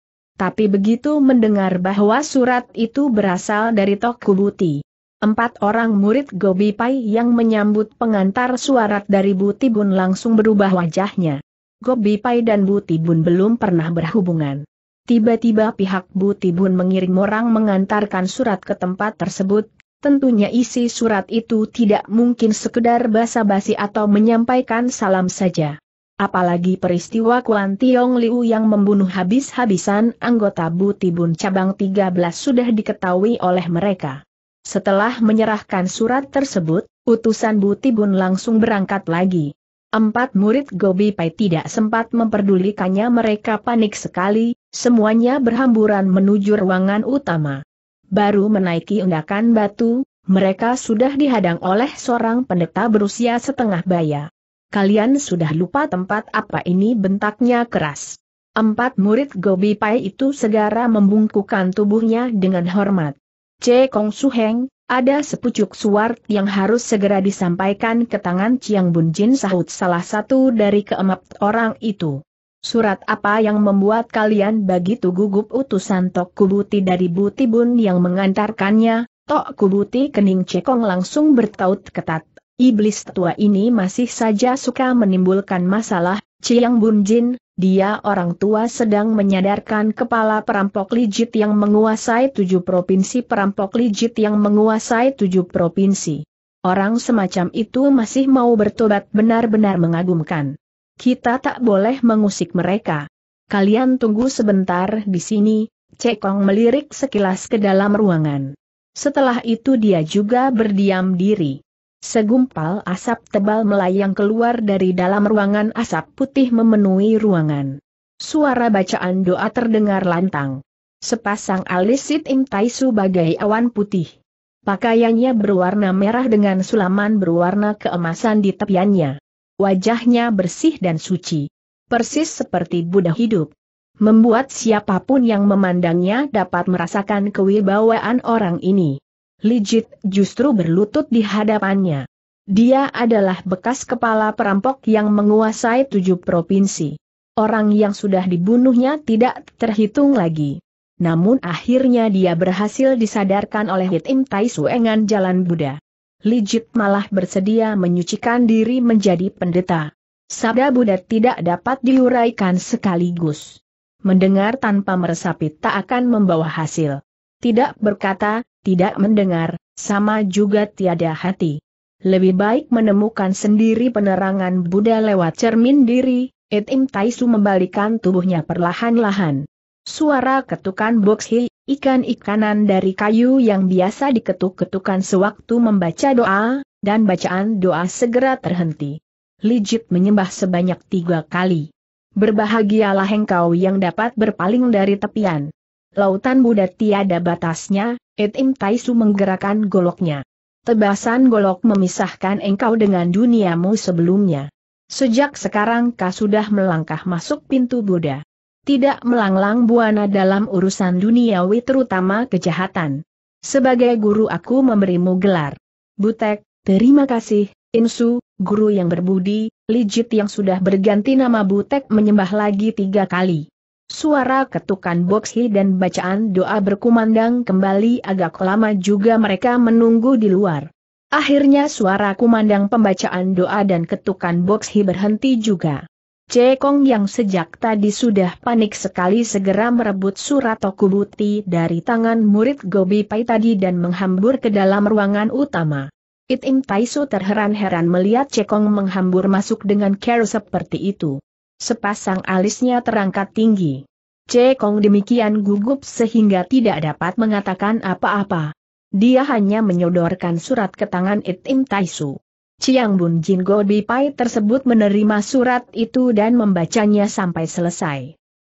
tapi begitu mendengar bahwa surat itu berasal dari Tokubuti. Empat orang murid Gobi Pai yang menyambut pengantar suarat dari Buti Bun langsung berubah wajahnya. Gobi Pai dan Buti Bun belum pernah berhubungan. Tiba-tiba pihak Buti Bun mengirim orang mengantarkan surat ke tempat tersebut, tentunya isi surat itu tidak mungkin sekedar basa-basi atau menyampaikan salam saja. Apalagi peristiwa Kuan Tiong Liu yang membunuh habis-habisan anggota Butibun cabang 13 sudah diketahui oleh mereka. Setelah menyerahkan surat tersebut, utusan Butibun langsung berangkat lagi. Empat murid Gobi Pai tidak sempat memperdulikannya mereka panik sekali, semuanya berhamburan menuju ruangan utama. Baru menaiki undakan batu, mereka sudah dihadang oleh seorang pendeta berusia setengah baya. Kalian sudah lupa tempat apa ini bentaknya keras. Empat murid Gobi Pai itu segera membungkukkan tubuhnya dengan hormat. C. Kong Suheng, ada sepucuk suart yang harus segera disampaikan ke tangan Chiang Bun Jin sahut salah satu dari keempat orang itu. Surat apa yang membuat kalian begitu gugup utusan Tok Kubuti dari Buti Bun yang mengantarkannya, Tok Kubuti Kening Cekong langsung bertaut ketat. Iblis tua ini masih saja suka menimbulkan masalah, Ciang Bun Jin, dia orang tua sedang menyadarkan kepala perampok lijit yang menguasai tujuh provinsi perampok lijit yang menguasai tujuh provinsi. Orang semacam itu masih mau bertobat benar-benar mengagumkan. Kita tak boleh mengusik mereka. Kalian tunggu sebentar di sini, Cekong melirik sekilas ke dalam ruangan. Setelah itu dia juga berdiam diri. Segumpal asap tebal melayang keluar dari dalam ruangan asap putih memenuhi ruangan. Suara bacaan doa terdengar lantang. Sepasang alis Sit Im Tai Su bagai awan putih. Pakaiannya berwarna merah dengan sulaman berwarna keemasan di tepiannya. Wajahnya bersih dan suci. Persis seperti Buddha hidup. Membuat siapapun yang memandangnya dapat merasakan kewibawaan orang ini. Lijit justru berlutut di hadapannya. Dia adalah bekas kepala perampok yang menguasai tujuh provinsi. Orang yang sudah dibunuhnya tidak terhitung lagi. Namun akhirnya dia berhasil disadarkan oleh Hitim Tai Suengan Jalan Buddha. Lijit malah bersedia menyucikan diri menjadi pendeta. Sabda Buddha tidak dapat diuraikan sekaligus. Mendengar tanpa meresapi tak akan membawa hasil. Tidak berkata, tidak mendengar, sama juga tiada hati. Lebih baik menemukan sendiri penerangan Buddha lewat cermin diri, Etim Taisu membalikan tubuhnya perlahan-lahan. Suara ketukan boxhi ikan-ikanan dari kayu yang biasa diketuk-ketukan sewaktu membaca doa, dan bacaan doa segera terhenti. Lijit menyembah sebanyak tiga kali. Berbahagialah engkau yang dapat berpaling dari tepian. Lautan Buddha tiada batasnya, Etim Taisu menggerakkan goloknya. Tebasan golok memisahkan engkau dengan duniamu sebelumnya. Sejak sekarang kau sudah melangkah masuk pintu Buddha. Tidak melanglang buana dalam urusan duniawi terutama kejahatan. Sebagai guru aku memberimu gelar. Butek, terima kasih, Insu, guru yang berbudi, Lijit yang sudah berganti nama Butek menyembah lagi tiga kali. Suara ketukan boksi dan bacaan doa berkumandang kembali agak lama juga mereka menunggu di luar. Akhirnya suara kumandang pembacaan doa dan ketukan boksi berhenti juga. Cekong yang sejak tadi sudah panik sekali segera merebut surat Tokubuti dari tangan murid Gobi Pai tadi dan menghambur ke dalam ruangan utama. Itim Taisu terheran-heran melihat Cekong menghambur masuk dengan care seperti itu sepasang alisnya terangkat tinggi. Cekong demikian gugup sehingga tidak dapat mengatakan apa-apa. Dia hanya menyodorkan surat ke tangan Itim Taisu. Chiang Bun Jin Go Pai tersebut menerima surat itu dan membacanya sampai selesai.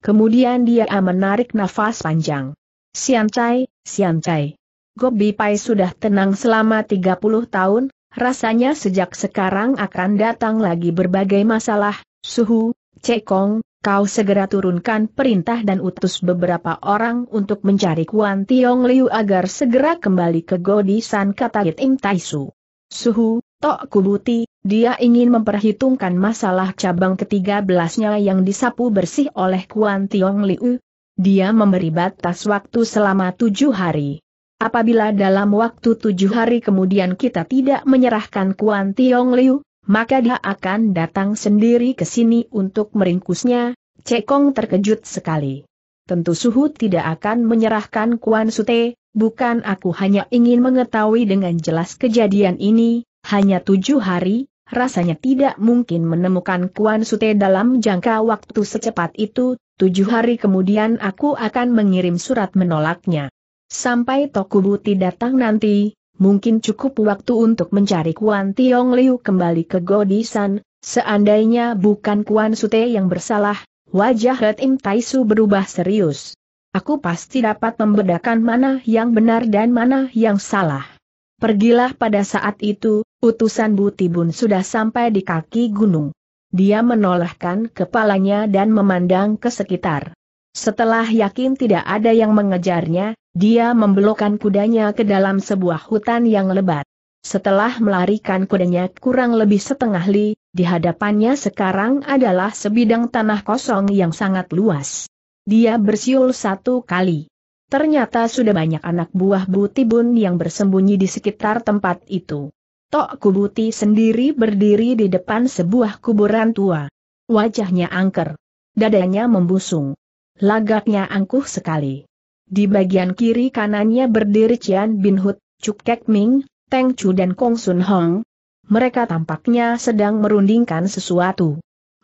Kemudian dia menarik nafas panjang. Sian Chai, Sian Chai. Go Pai sudah tenang selama 30 tahun, rasanya sejak sekarang akan datang lagi berbagai masalah, suhu, Cekong, kau segera turunkan perintah dan utus beberapa orang untuk mencari Kuan Tiong Liu agar segera kembali ke Godisan kata Im Taisu. Suhu, Tok Kubuti, dia ingin memperhitungkan masalah cabang ketiga belasnya yang disapu bersih oleh Kuan Tiong Liu. Dia memberi batas waktu selama tujuh hari. Apabila dalam waktu tujuh hari kemudian kita tidak menyerahkan Kuan Tiong Liu, maka dia akan datang sendiri ke sini untuk meringkusnya, Cekong terkejut sekali. Tentu Suhu tidak akan menyerahkan Kuan Sute, bukan aku hanya ingin mengetahui dengan jelas kejadian ini, hanya tujuh hari, rasanya tidak mungkin menemukan Kuan Sute dalam jangka waktu secepat itu, tujuh hari kemudian aku akan mengirim surat menolaknya. Sampai Tokubuti datang nanti, mungkin cukup waktu untuk mencari Kuan Tiong Liu kembali ke Godisan, seandainya bukan Kuan Sute yang bersalah, wajah Red Im Taisu berubah serius. Aku pasti dapat membedakan mana yang benar dan mana yang salah. Pergilah pada saat itu, utusan Butibun sudah sampai di kaki gunung. Dia menolehkan kepalanya dan memandang ke sekitar. Setelah yakin tidak ada yang mengejarnya, dia membelokkan kudanya ke dalam sebuah hutan yang lebat. Setelah melarikan kudanya kurang lebih setengah li, di hadapannya sekarang adalah sebidang tanah kosong yang sangat luas. Dia bersiul satu kali. Ternyata sudah banyak anak buah Butibun yang bersembunyi di sekitar tempat itu. Tok Kubuti sendiri berdiri di depan sebuah kuburan tua. Wajahnya angker. Dadanya membusung. Lagaknya angkuh sekali. Di bagian kiri kanannya berdiri Cian Bin Hut, Chuk Kek Ming, Teng Chu dan Kong Sun Hong. Mereka tampaknya sedang merundingkan sesuatu.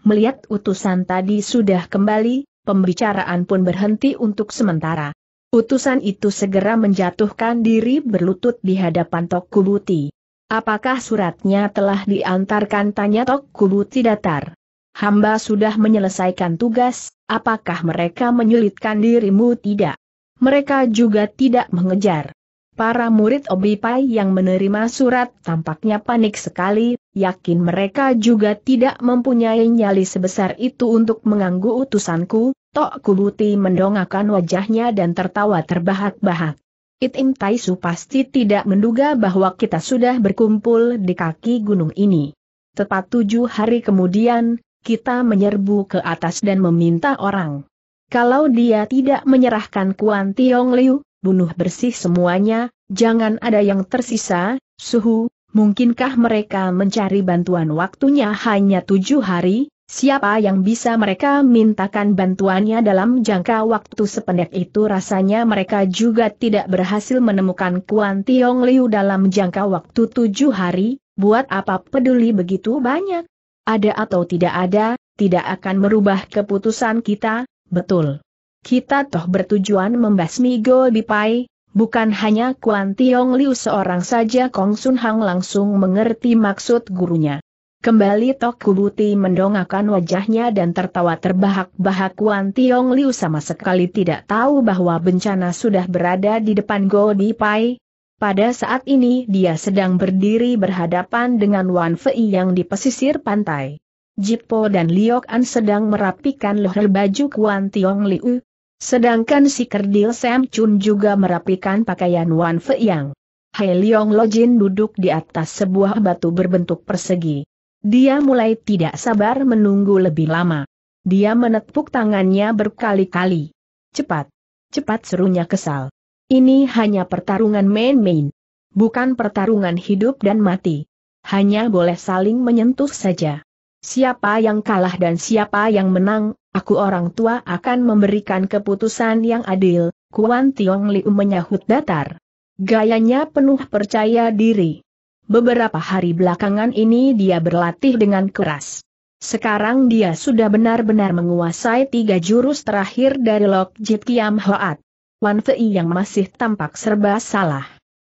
Melihat utusan tadi sudah kembali, pembicaraan pun berhenti untuk sementara. Utusan itu segera menjatuhkan diri berlutut di hadapan Tok Kubuti. Apakah suratnya telah diantarkan tanya Tok Kubuti datar? hamba sudah menyelesaikan tugas, apakah mereka menyulitkan dirimu tidak? Mereka juga tidak mengejar. Para murid Obipai yang menerima surat tampaknya panik sekali, yakin mereka juga tidak mempunyai nyali sebesar itu untuk mengganggu utusanku, Tok Kubuti mendongakkan wajahnya dan tertawa terbahak-bahak. Itim Taisu pasti tidak menduga bahwa kita sudah berkumpul di kaki gunung ini. Tepat tujuh hari kemudian, kita menyerbu ke atas dan meminta orang. Kalau dia tidak menyerahkan Kuan Tiong Liu, bunuh bersih semuanya, jangan ada yang tersisa, suhu, mungkinkah mereka mencari bantuan waktunya hanya tujuh hari, siapa yang bisa mereka mintakan bantuannya dalam jangka waktu sependek itu rasanya mereka juga tidak berhasil menemukan Kuan Tiong Liu dalam jangka waktu tujuh hari, buat apa peduli begitu banyak. Ada atau tidak ada, tidak akan merubah keputusan kita, betul. Kita toh bertujuan membasmi Go Bipai, bukan hanya Kuan Tiong Liu seorang saja Kong Sun Hang langsung mengerti maksud gurunya. Kembali Tok Kubuti mendongakkan wajahnya dan tertawa terbahak-bahak Kuan Tiong Liu sama sekali tidak tahu bahwa bencana sudah berada di depan Go Bipai, pada saat ini dia sedang berdiri berhadapan dengan Wan Fei yang di pesisir pantai. Jipo dan Liok An sedang merapikan leher baju Kuan Tiong Liu. Sedangkan si kerdil Sam Chun juga merapikan pakaian Wan Fei yang. Hai Leong Jin duduk di atas sebuah batu berbentuk persegi. Dia mulai tidak sabar menunggu lebih lama. Dia menepuk tangannya berkali-kali. Cepat, cepat serunya kesal. Ini hanya pertarungan main-main. Bukan pertarungan hidup dan mati. Hanya boleh saling menyentuh saja. Siapa yang kalah dan siapa yang menang, aku orang tua akan memberikan keputusan yang adil, Kuan Tiong Liu menyahut datar. Gayanya penuh percaya diri. Beberapa hari belakangan ini dia berlatih dengan keras. Sekarang dia sudah benar-benar menguasai tiga jurus terakhir dari Lok Jit Kiam Hoat. Wan Fei yang masih tampak serba salah.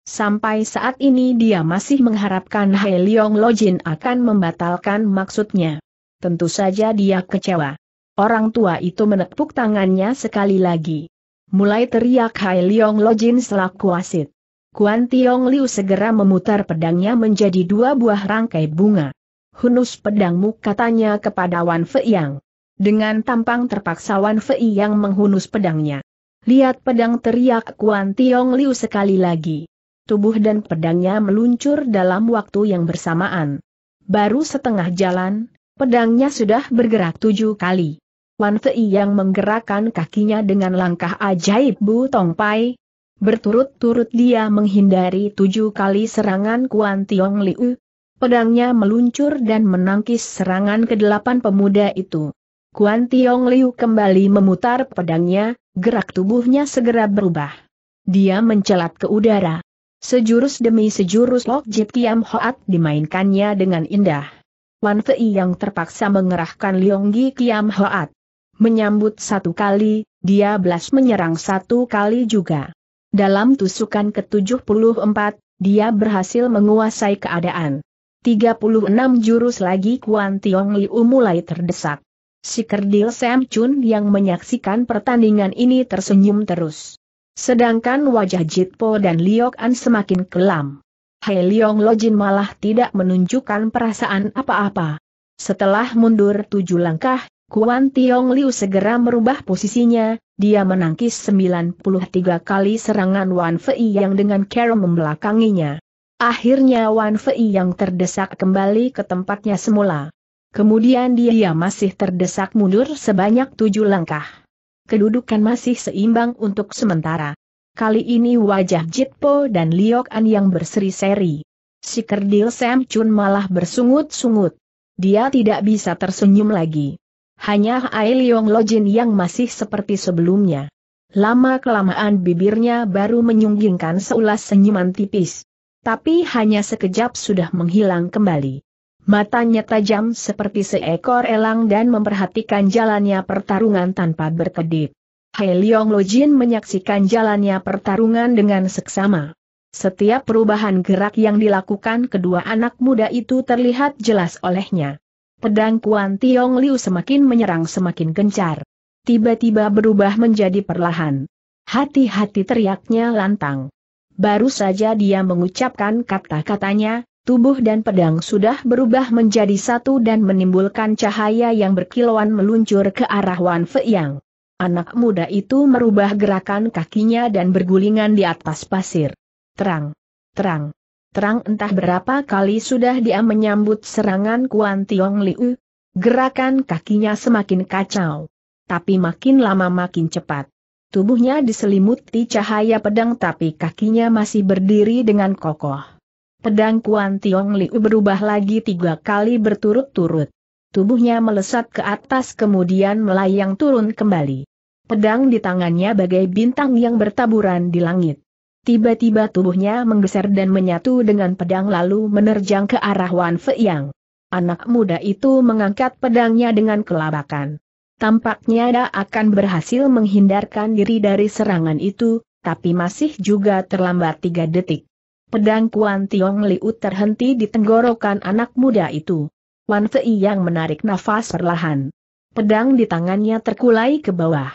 Sampai saat ini dia masih mengharapkan Hai Leong Lojin akan membatalkan maksudnya. Tentu saja dia kecewa. Orang tua itu menepuk tangannya sekali lagi. Mulai teriak Hai Leong Lojin selaku wasit. Kuan Tiong Liu segera memutar pedangnya menjadi dua buah rangkai bunga. Hunus pedangmu katanya kepada Wan Fei Yang. Dengan tampang terpaksa Wan Fei Yang menghunus pedangnya. Lihat pedang teriak Kuan Tiong Liu sekali lagi. Tubuh dan pedangnya meluncur dalam waktu yang bersamaan. Baru setengah jalan, pedangnya sudah bergerak tujuh kali. Wan Fei yang menggerakkan kakinya dengan langkah ajaib Bu Tong Pai. Berturut-turut dia menghindari tujuh kali serangan Kuan Tiong Liu. Pedangnya meluncur dan menangkis serangan kedelapan pemuda itu. Kuan Tiong Liu kembali memutar pedangnya, gerak tubuhnya segera berubah. Dia mencelat ke udara. Sejurus demi sejurus Lok Jit Kiam Hoat dimainkannya dengan indah. Wan Fei yang terpaksa mengerahkan Liong Gi Kiam Hoat. Menyambut satu kali, dia belas menyerang satu kali juga. Dalam tusukan ke-74, dia berhasil menguasai keadaan. 36 jurus lagi Kuan Tiong Liu mulai terdesak. Si kerdil Sam Chun yang menyaksikan pertandingan ini tersenyum terus. Sedangkan wajah Jitpo dan Liok An semakin kelam. Hei Liong Lojin malah tidak menunjukkan perasaan apa-apa. Setelah mundur tujuh langkah, Kuan Tiong Liu segera merubah posisinya, dia menangkis 93 kali serangan Wan Fei yang dengan cara membelakanginya. Akhirnya Wan Fei yang terdesak kembali ke tempatnya semula. Kemudian dia masih terdesak mundur sebanyak tujuh langkah. Kedudukan masih seimbang untuk sementara. Kali ini wajah Jitpo dan Liok An yang berseri-seri. Si kerdil Sam Chun malah bersungut-sungut. Dia tidak bisa tersenyum lagi. Hanya Hai Leong Lojin yang masih seperti sebelumnya. Lama-kelamaan bibirnya baru menyunggingkan seulas senyuman tipis. Tapi hanya sekejap sudah menghilang kembali matanya tajam seperti seekor elang dan memperhatikan jalannya pertarungan tanpa berkedip. He Leong Jin menyaksikan jalannya pertarungan dengan seksama. Setiap perubahan gerak yang dilakukan kedua anak muda itu terlihat jelas olehnya. Pedang Kuan Tiong Liu semakin menyerang semakin gencar. Tiba-tiba berubah menjadi perlahan. Hati-hati teriaknya lantang. Baru saja dia mengucapkan kata-katanya, tubuh dan pedang sudah berubah menjadi satu dan menimbulkan cahaya yang berkilauan meluncur ke arah Wan Feiyang. Anak muda itu merubah gerakan kakinya dan bergulingan di atas pasir. Terang, terang, terang entah berapa kali sudah dia menyambut serangan Kuan Tiong Liu. Gerakan kakinya semakin kacau. Tapi makin lama makin cepat. Tubuhnya diselimuti cahaya pedang tapi kakinya masih berdiri dengan kokoh pedang Kuan Tiong Liu berubah lagi tiga kali berturut-turut. Tubuhnya melesat ke atas kemudian melayang turun kembali. Pedang di tangannya bagai bintang yang bertaburan di langit. Tiba-tiba tubuhnya menggeser dan menyatu dengan pedang lalu menerjang ke arah Wan Feiyang. Anak muda itu mengangkat pedangnya dengan kelabakan. Tampaknya dia akan berhasil menghindarkan diri dari serangan itu, tapi masih juga terlambat tiga detik. Pedang Kuan Tiong Liu terhenti di tenggorokan anak muda itu. Wan Fei yang menarik nafas perlahan. Pedang di tangannya terkulai ke bawah.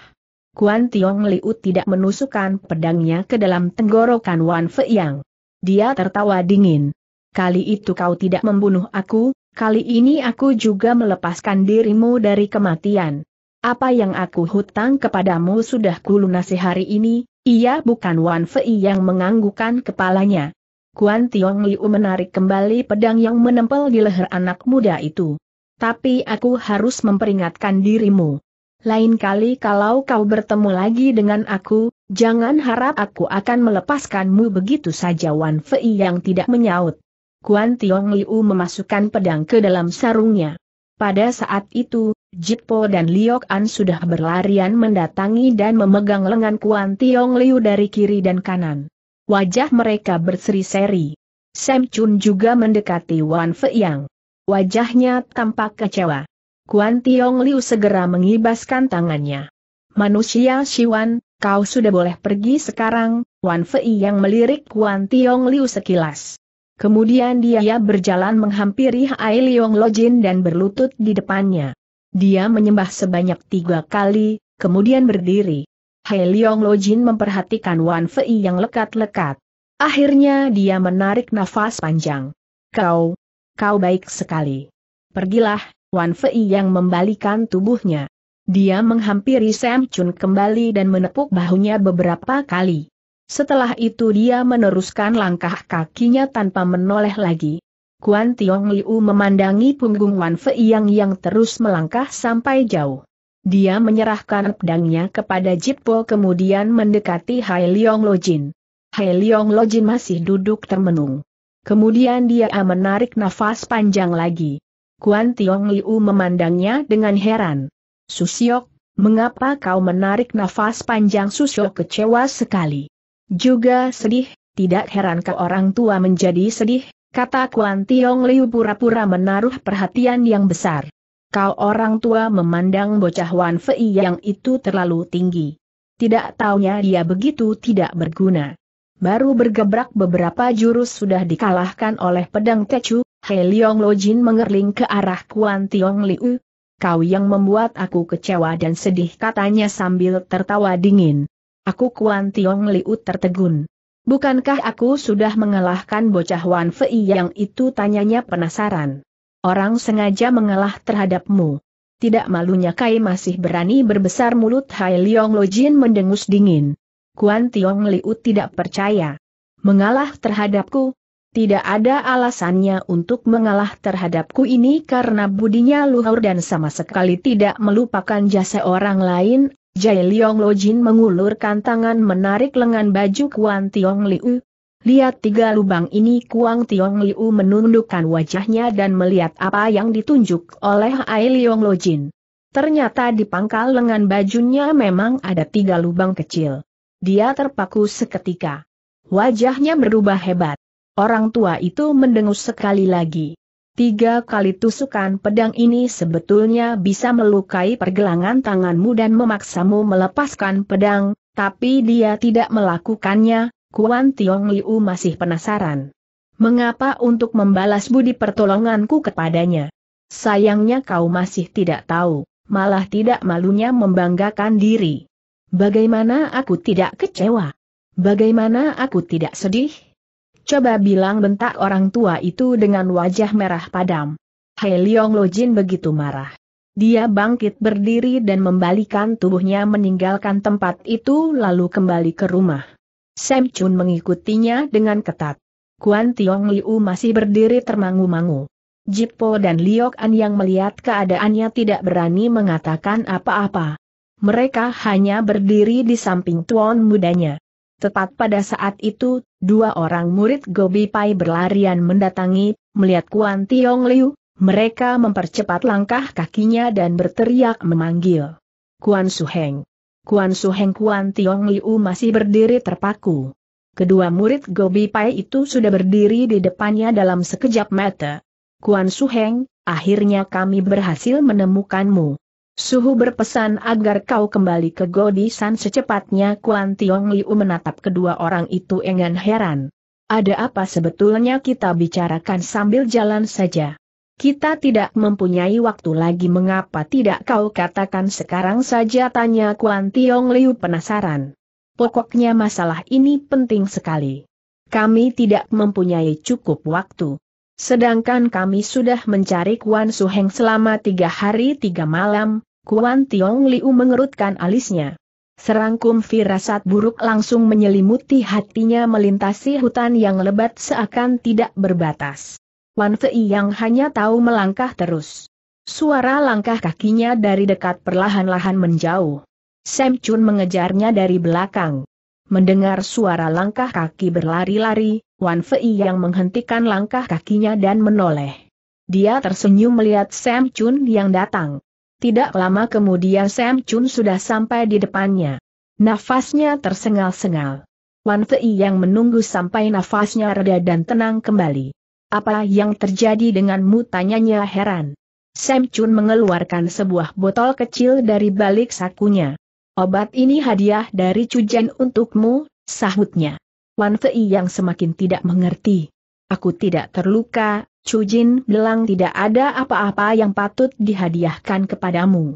Kuan Tiong Liu tidak menusukkan pedangnya ke dalam tenggorokan Wan Fei yang. Dia tertawa dingin. Kali itu kau tidak membunuh aku, kali ini aku juga melepaskan dirimu dari kematian. Apa yang aku hutang kepadamu sudah kulunasi hari ini, ia bukan Wan Fei yang menganggukan kepalanya. Kuan Tiong Liu menarik kembali pedang yang menempel di leher anak muda itu. Tapi aku harus memperingatkan dirimu. Lain kali kalau kau bertemu lagi dengan aku, jangan harap aku akan melepaskanmu begitu saja Wan Fei yang tidak menyaut. Kuan Tiong Liu memasukkan pedang ke dalam sarungnya. Pada saat itu, Jitpo dan Liok An sudah berlarian mendatangi dan memegang lengan Kuan Tiong Liu dari kiri dan kanan. Wajah mereka berseri-seri. Sam Chun juga mendekati Wan Fei Yang. Wajahnya tampak kecewa. Kuan Tiong Liu segera mengibaskan tangannya. Manusia Siwan, kau sudah boleh pergi sekarang, Wan Fei Yang melirik Kuan Tiong Liu sekilas. Kemudian dia berjalan menghampiri Hai Leong Lojin dan berlutut di depannya. Dia menyembah sebanyak tiga kali, kemudian berdiri. Hei Leong Lo Jin memperhatikan Wan Fei yang lekat-lekat. Akhirnya dia menarik nafas panjang. Kau, kau baik sekali. Pergilah, Wan Fei yang membalikan tubuhnya. Dia menghampiri Sam Chun kembali dan menepuk bahunya beberapa kali. Setelah itu dia meneruskan langkah kakinya tanpa menoleh lagi. Kuan Tiong Liu memandangi punggung Wan Fei yang yang terus melangkah sampai jauh. Dia menyerahkan pedangnya kepada Jipo kemudian mendekati Hai Leong Lojin. Hai Leong Lojin masih duduk termenung. Kemudian dia menarik nafas panjang lagi. Kuan Tiong Liu memandangnya dengan heran. Susiok, mengapa kau menarik nafas panjang Susiok kecewa sekali. Juga sedih, tidak heran ke orang tua menjadi sedih, kata Kuan Tiong Liu pura-pura menaruh perhatian yang besar. Kau orang tua memandang bocah Wan Fei yang itu terlalu tinggi. Tidak taunya dia begitu tidak berguna. Baru bergebrak beberapa jurus sudah dikalahkan oleh pedang Tecu, He Leong Lo Jin mengerling ke arah Kuan Tiong Liu. Kau yang membuat aku kecewa dan sedih katanya sambil tertawa dingin. Aku Kuan Tiong Liu tertegun. Bukankah aku sudah mengalahkan bocah Wan Fei yang itu tanyanya penasaran. Orang sengaja mengalah terhadapmu. Tidak malunya Kai masih berani berbesar mulut Hai Leong Jin mendengus dingin. Kuan Tiong Liu tidak percaya. Mengalah terhadapku? Tidak ada alasannya untuk mengalah terhadapku ini karena budinya luhur dan sama sekali tidak melupakan jasa orang lain, Jai Leong Jin mengulurkan tangan menarik lengan baju Kuan Tiong Liu, Lihat tiga lubang ini Kuang Tiong Liu menundukkan wajahnya dan melihat apa yang ditunjuk oleh Ai Liong Lo Jin. Ternyata di pangkal lengan bajunya memang ada tiga lubang kecil. Dia terpaku seketika. Wajahnya berubah hebat. Orang tua itu mendengus sekali lagi. Tiga kali tusukan pedang ini sebetulnya bisa melukai pergelangan tanganmu dan memaksamu melepaskan pedang, tapi dia tidak melakukannya, Kuan Tiong Liu masih penasaran. Mengapa untuk membalas budi pertolonganku kepadanya? Sayangnya kau masih tidak tahu, malah tidak malunya membanggakan diri. Bagaimana aku tidak kecewa? Bagaimana aku tidak sedih? Coba bilang bentak orang tua itu dengan wajah merah padam. Hei Leong Jin begitu marah. Dia bangkit berdiri dan membalikan tubuhnya meninggalkan tempat itu lalu kembali ke rumah. Sam Chun mengikutinya dengan ketat. Kuan Tiong Liu masih berdiri termangu-mangu. Jipo dan Liok An yang melihat keadaannya tidak berani mengatakan apa-apa. Mereka hanya berdiri di samping tuan mudanya. Tepat pada saat itu, dua orang murid Gobi Pai berlarian mendatangi, melihat Kuan Tiong Liu, mereka mempercepat langkah kakinya dan berteriak memanggil. Kuan Suheng. Kuan Su Heng Kuan Tiong Liu masih berdiri terpaku. Kedua murid Gobi Pai itu sudah berdiri di depannya dalam sekejap mata. Kuan Su Heng, akhirnya kami berhasil menemukanmu. Suhu berpesan agar kau kembali ke San secepatnya Kuan Tiong Liu menatap kedua orang itu dengan heran. Ada apa sebetulnya kita bicarakan sambil jalan saja? Kita tidak mempunyai waktu lagi mengapa tidak kau katakan sekarang saja tanya Kuan Tiong Liu penasaran. Pokoknya masalah ini penting sekali. Kami tidak mempunyai cukup waktu. Sedangkan kami sudah mencari Kuan Suheng selama tiga hari tiga malam, Kuan Tiong Liu mengerutkan alisnya. Serangkum firasat buruk langsung menyelimuti hatinya melintasi hutan yang lebat seakan tidak berbatas. Wan Fei yang hanya tahu melangkah terus. Suara langkah kakinya dari dekat perlahan-lahan menjauh. Sam Chun mengejarnya dari belakang. Mendengar suara langkah kaki berlari-lari, Wan Fei yang menghentikan langkah kakinya dan menoleh. Dia tersenyum melihat Sam Chun yang datang. Tidak lama kemudian Sam Chun sudah sampai di depannya. Nafasnya tersengal-sengal. Wan Fei yang menunggu sampai nafasnya reda dan tenang kembali. Apa yang terjadi denganmu tanyanya heran. Sam Chun mengeluarkan sebuah botol kecil dari balik sakunya. Obat ini hadiah dari Cujen untukmu, sahutnya. Wan Fei yang semakin tidak mengerti. Aku tidak terluka, Cujin bilang tidak ada apa-apa yang patut dihadiahkan kepadamu.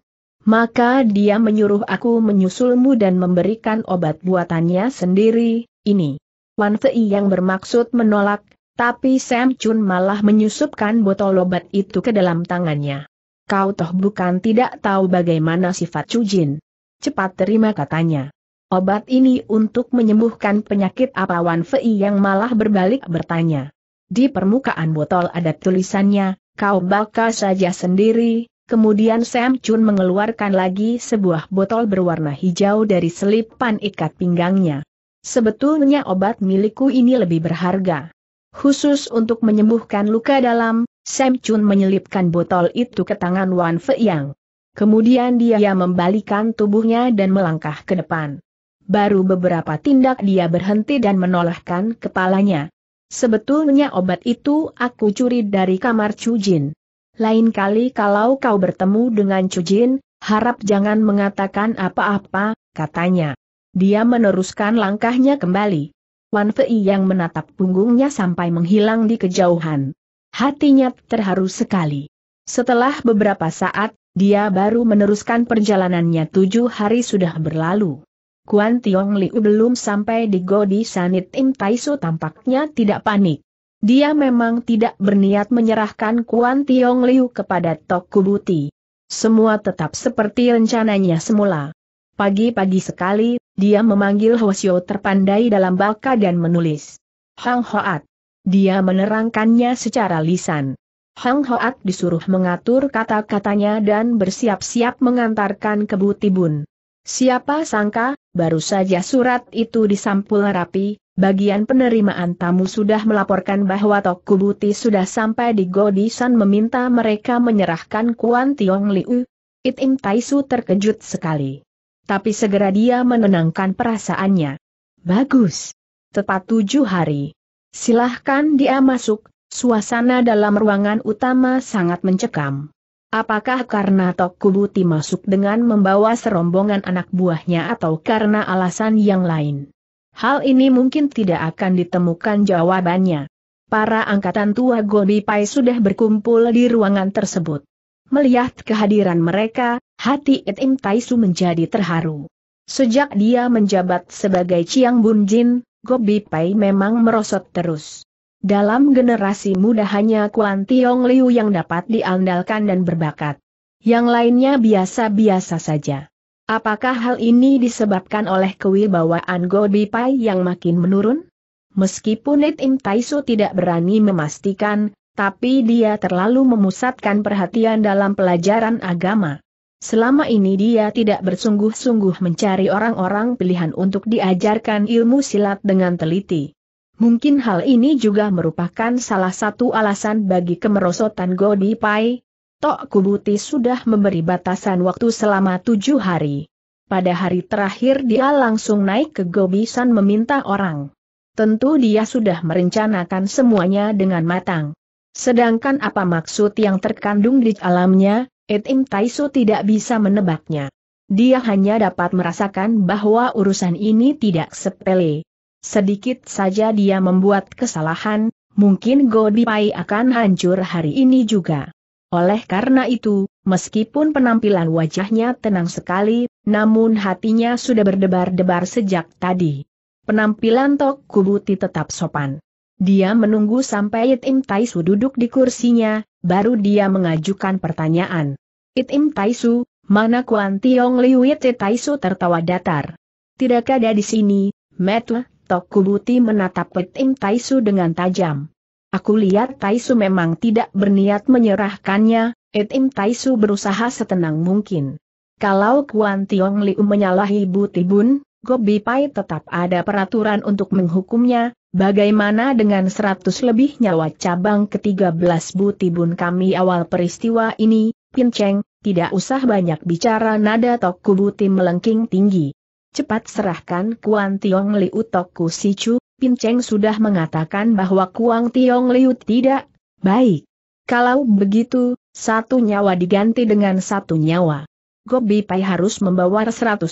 Maka dia menyuruh aku menyusulmu dan memberikan obat buatannya sendiri, ini. Wan Fei yang bermaksud menolak, tapi Sam Chun malah menyusupkan botol obat itu ke dalam tangannya. Kau toh bukan tidak tahu bagaimana sifat Chujin. Cepat terima katanya. Obat ini untuk menyembuhkan penyakit apa Wan Fei yang malah berbalik bertanya. Di permukaan botol ada tulisannya, kau bakal saja sendiri, Kemudian Sam Chun mengeluarkan lagi sebuah botol berwarna hijau dari selipan ikat pinggangnya. Sebetulnya obat milikku ini lebih berharga. Khusus untuk menyembuhkan luka dalam, Sam Chun menyelipkan botol itu ke tangan Wan Feiyang. Kemudian dia membalikan tubuhnya dan melangkah ke depan. Baru beberapa tindak dia berhenti dan menolehkan kepalanya. Sebetulnya obat itu aku curi dari kamar Cujin. Lain kali kalau kau bertemu dengan Cujin, harap jangan mengatakan apa-apa, katanya. Dia meneruskan langkahnya kembali. Wan yang menatap punggungnya sampai menghilang di kejauhan. Hatinya terharu sekali. Setelah beberapa saat, dia baru meneruskan perjalanannya tujuh hari sudah berlalu. Kuan Tiong Liu belum sampai di Godi Sanit Im Taisu tampaknya tidak panik. Dia memang tidak berniat menyerahkan Kuan Tiong Liu kepada Tok Kubuti. Semua tetap seperti rencananya semula. Pagi-pagi sekali, dia memanggil Hwasyo terpandai dalam baka dan menulis. Hang Hoat. Dia menerangkannya secara lisan. Hang Hoat disuruh mengatur kata-katanya dan bersiap-siap mengantarkan ke Butibun. Siapa sangka, baru saja surat itu disampul rapi, bagian penerimaan tamu sudah melaporkan bahwa Toku Buti sudah sampai di Godisan meminta mereka menyerahkan Kuan Tiong Liu. Itim Taisu terkejut sekali tapi segera dia menenangkan perasaannya. Bagus. Tepat tujuh hari. Silahkan dia masuk, suasana dalam ruangan utama sangat mencekam. Apakah karena Tok Tokubuti masuk dengan membawa serombongan anak buahnya atau karena alasan yang lain? Hal ini mungkin tidak akan ditemukan jawabannya. Para angkatan tua Gobi Pai sudah berkumpul di ruangan tersebut. Melihat kehadiran mereka, hati Itim Taisu menjadi terharu. Sejak dia menjabat sebagai Chiang Bun Jin, Gobi Pai memang merosot terus. Dalam generasi muda hanya Kuan Tiong Liu yang dapat diandalkan dan berbakat. Yang lainnya biasa-biasa saja. Apakah hal ini disebabkan oleh kewibawaan Gobi Pai yang makin menurun? Meskipun Itim Taisu tidak berani memastikan, tapi dia terlalu memusatkan perhatian dalam pelajaran agama. Selama ini dia tidak bersungguh-sungguh mencari orang-orang pilihan untuk diajarkan ilmu silat dengan teliti. Mungkin hal ini juga merupakan salah satu alasan bagi kemerosotan Godi Pai. Tok Kubuti sudah memberi batasan waktu selama tujuh hari. Pada hari terakhir dia langsung naik ke Gobisan meminta orang. Tentu dia sudah merencanakan semuanya dengan matang. Sedangkan apa maksud yang terkandung di alamnya, Etim Taisu tidak bisa menebaknya. Dia hanya dapat merasakan bahwa urusan ini tidak sepele. Sedikit saja dia membuat kesalahan, mungkin Godipai akan hancur hari ini juga. Oleh karena itu, meskipun penampilan wajahnya tenang sekali, namun hatinya sudah berdebar-debar sejak tadi. Penampilan Tok Kubuti tetap sopan. Dia menunggu sampai Itim Taisu duduk di kursinya, baru dia mengajukan pertanyaan. Itim Taisu, mana Kuan Tiong Liu Itim Taisu tertawa datar. Tidak ada di sini, Metle, Tokubuti menatap Itim Taisu dengan tajam. Aku lihat Taisu memang tidak berniat menyerahkannya, Itim Taisu berusaha setenang mungkin. Kalau Kuan Tiong Liu menyalahi Butibun, Gobi Pai tetap ada peraturan untuk menghukumnya, Bagaimana dengan seratus lebih nyawa cabang ke-13 butibun kami awal peristiwa ini, Pinceng, tidak usah banyak bicara nada Toku Buti melengking tinggi. Cepat serahkan Kuan Tiong Liu Toku Sicu, Pinceng sudah mengatakan bahwa Kuang Tiong Liu tidak baik. Kalau begitu, satu nyawa diganti dengan satu nyawa. Gobi Pai harus membawa 136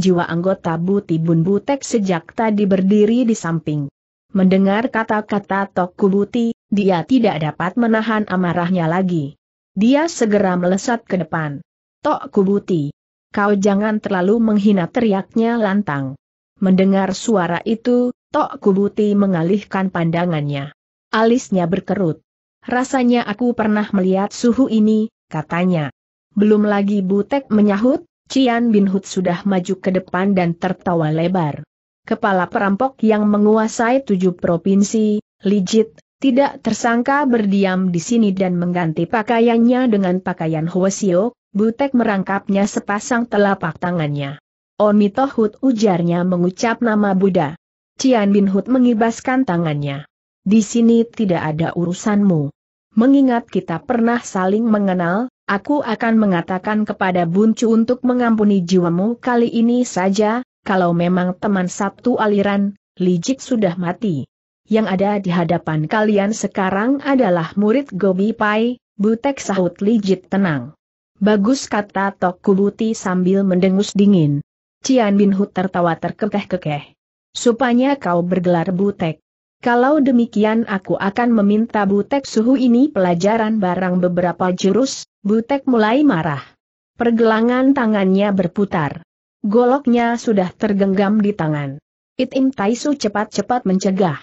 jiwa anggota Buti Bun Butek sejak tadi berdiri di samping. Mendengar kata-kata Toku Buti, dia tidak dapat menahan amarahnya lagi. Dia segera melesat ke depan. Tok Kubuti, kau jangan terlalu menghina teriaknya lantang. Mendengar suara itu, Tok Kubuti mengalihkan pandangannya. Alisnya berkerut. Rasanya aku pernah melihat suhu ini, katanya. Belum lagi Butek menyahut, Cian Bin Hud sudah maju ke depan dan tertawa lebar. Kepala perampok yang menguasai tujuh provinsi, Lijit, tidak tersangka berdiam di sini dan mengganti pakaiannya dengan pakaian Hwasio, Butek merangkapnya sepasang telapak tangannya. Onitohut ujarnya mengucap nama Buddha. Cian Bin Hud mengibaskan tangannya. Di sini tidak ada urusanmu. Mengingat kita pernah saling mengenal, aku akan mengatakan kepada Buncu untuk mengampuni jiwamu kali ini saja, kalau memang teman Sabtu aliran, Lijik sudah mati. Yang ada di hadapan kalian sekarang adalah murid Gobi Pai, Butek sahut Lijik tenang. Bagus kata Tok Kubuti sambil mendengus dingin. Cian Bin Hu tertawa terkekeh-kekeh. Supanya kau bergelar Butek, kalau demikian aku akan meminta Butek Suhu ini pelajaran barang beberapa jurus, Butek mulai marah. Pergelangan tangannya berputar. Goloknya sudah tergenggam di tangan. Itim Taisu cepat-cepat mencegah.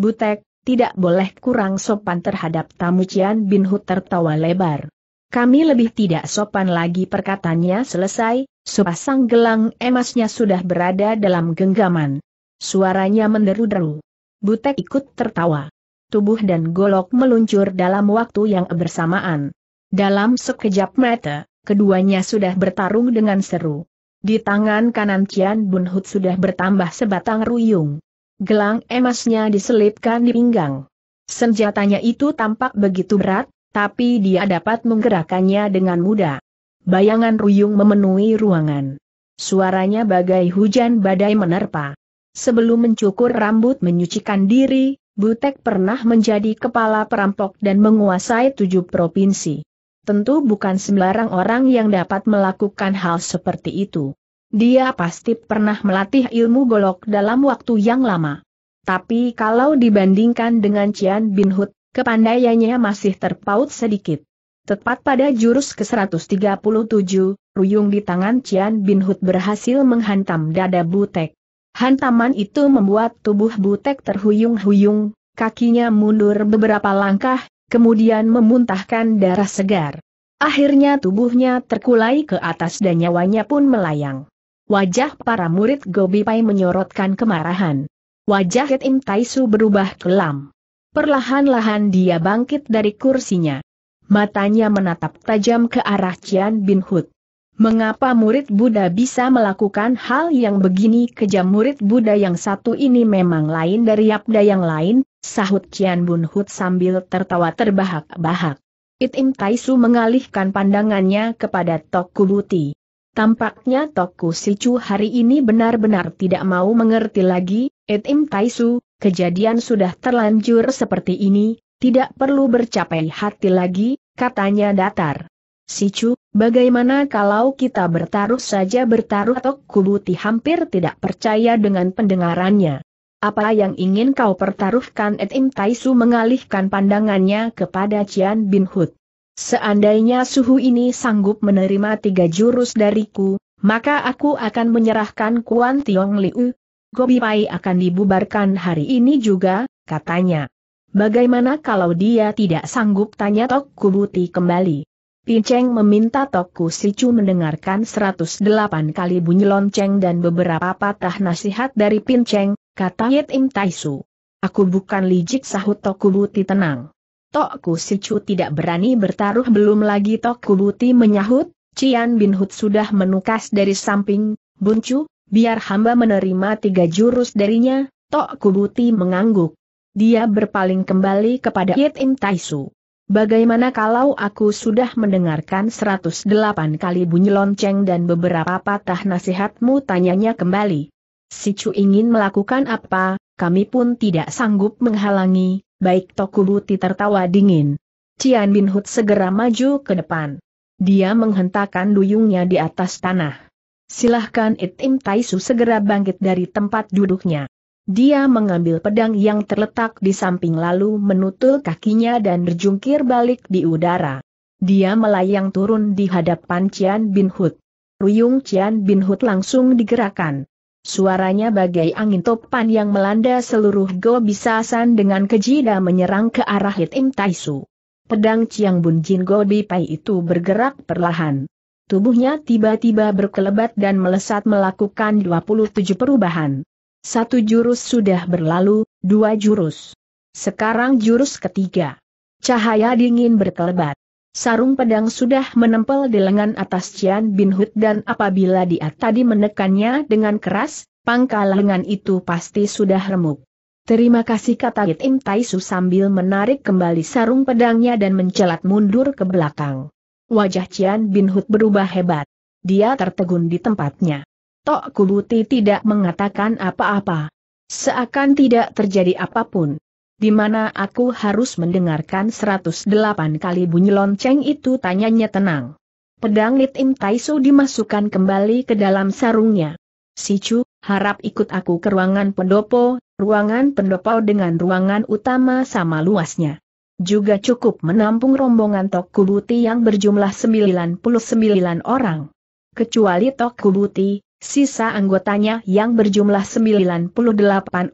Butek, tidak boleh kurang sopan terhadap tamu Cian Bin Hu tertawa lebar. Kami lebih tidak sopan lagi perkataannya selesai, sepasang gelang emasnya sudah berada dalam genggaman. Suaranya menderu-deru. Butek ikut tertawa. Tubuh dan golok meluncur dalam waktu yang bersamaan. Dalam sekejap mata, keduanya sudah bertarung dengan seru. Di tangan kanan Cian Bun Hut sudah bertambah sebatang ruyung. Gelang emasnya diselipkan di pinggang. Senjatanya itu tampak begitu berat, tapi dia dapat menggerakkannya dengan mudah. Bayangan ruyung memenuhi ruangan. Suaranya bagai hujan badai menerpa. Sebelum mencukur rambut menyucikan diri, Butek pernah menjadi kepala perampok dan menguasai tujuh provinsi. Tentu bukan sembarang orang yang dapat melakukan hal seperti itu. Dia pasti pernah melatih ilmu golok dalam waktu yang lama. Tapi kalau dibandingkan dengan Cian Bin kepandayannya kepandaiannya masih terpaut sedikit. Tepat pada jurus ke-137, ruyung di tangan Cian Bin Hud berhasil menghantam dada Butek. Hantaman itu membuat tubuh Butek terhuyung-huyung, kakinya mundur beberapa langkah, kemudian memuntahkan darah segar. Akhirnya tubuhnya terkulai ke atas dan nyawanya pun melayang. Wajah para murid Gobi Pai menyorotkan kemarahan. Wajah Im Taisu berubah kelam. Perlahan-lahan dia bangkit dari kursinya. Matanya menatap tajam ke arah Cian Bin Hud. Mengapa murid Buddha bisa melakukan hal yang begini kejam murid Buddha yang satu ini memang lain dari Yabda yang lain, sahut Cian Bun Hut sambil tertawa terbahak-bahak. Itim Taisu mengalihkan pandangannya kepada Toku Buti. Tampaknya Toku Sicu hari ini benar-benar tidak mau mengerti lagi, Itim Taisu, kejadian sudah terlanjur seperti ini, tidak perlu bercapai hati lagi, katanya datar. Sicu, Bagaimana kalau kita bertaruh saja bertaruh atau Kubuti hampir tidak percaya dengan pendengarannya. Apa yang ingin kau pertaruhkan Etim Taisu mengalihkan pandangannya kepada Cian Bin Hud? Seandainya suhu ini sanggup menerima tiga jurus dariku, maka aku akan menyerahkan Kuan Tiong Liu. Gobi Pai akan dibubarkan hari ini juga, katanya. Bagaimana kalau dia tidak sanggup tanya Tok Kubuti kembali? Pinceng meminta Toku Sicu mendengarkan 108 kali bunyi lonceng dan beberapa patah nasihat dari Pinceng, kata Yit Im Taisu. Aku bukan licik sahut Toku Buti tenang. Toku Sicu tidak berani bertaruh belum lagi Toku Buti menyahut, Cian Bin Hut sudah menukas dari samping, Buncu, biar hamba menerima tiga jurus darinya, Toku Buti mengangguk. Dia berpaling kembali kepada Yit Im Taisu. Bagaimana kalau aku sudah mendengarkan 108 kali bunyi lonceng dan beberapa patah nasihatmu tanyanya kembali. Si Chu ingin melakukan apa, kami pun tidak sanggup menghalangi, baik Tokubuti tertawa dingin. Cian Bin Hut segera maju ke depan. Dia menghentakkan duyungnya di atas tanah. Silahkan Itim Taisu segera bangkit dari tempat duduknya. Dia mengambil pedang yang terletak di samping lalu menutul kakinya dan berjungkir balik di udara. Dia melayang turun di hadapan Cian Bin Hud. Ruyung Cian Bin Hud langsung digerakkan. Suaranya bagai angin topan yang melanda seluruh Go Bisasan dengan keji dan menyerang ke arah Hitim Su. Pedang Ciang Bun Jin Go Bipai itu bergerak perlahan. Tubuhnya tiba-tiba berkelebat dan melesat melakukan 27 perubahan. Satu jurus sudah berlalu, dua jurus. Sekarang jurus ketiga. Cahaya dingin berkelebat. Sarung pedang sudah menempel di lengan atas Cian Bin Hud dan apabila dia tadi menekannya dengan keras, pangkal lengan itu pasti sudah remuk. Terima kasih kata Git Im Taisu sambil menarik kembali sarung pedangnya dan mencelat mundur ke belakang. Wajah Cian Bin Hud berubah hebat. Dia tertegun di tempatnya. Tok Kubuti tidak mengatakan apa-apa. Seakan tidak terjadi apapun. Di mana aku harus mendengarkan 108 kali bunyi lonceng itu tanyanya tenang. Pedang Litim Taisu dimasukkan kembali ke dalam sarungnya. Sicu, harap ikut aku ke ruangan pendopo, ruangan pendopo dengan ruangan utama sama luasnya. Juga cukup menampung rombongan Tok Kubuti yang berjumlah 99 orang. Kecuali Tok Kubuti, Sisa anggotanya yang berjumlah 98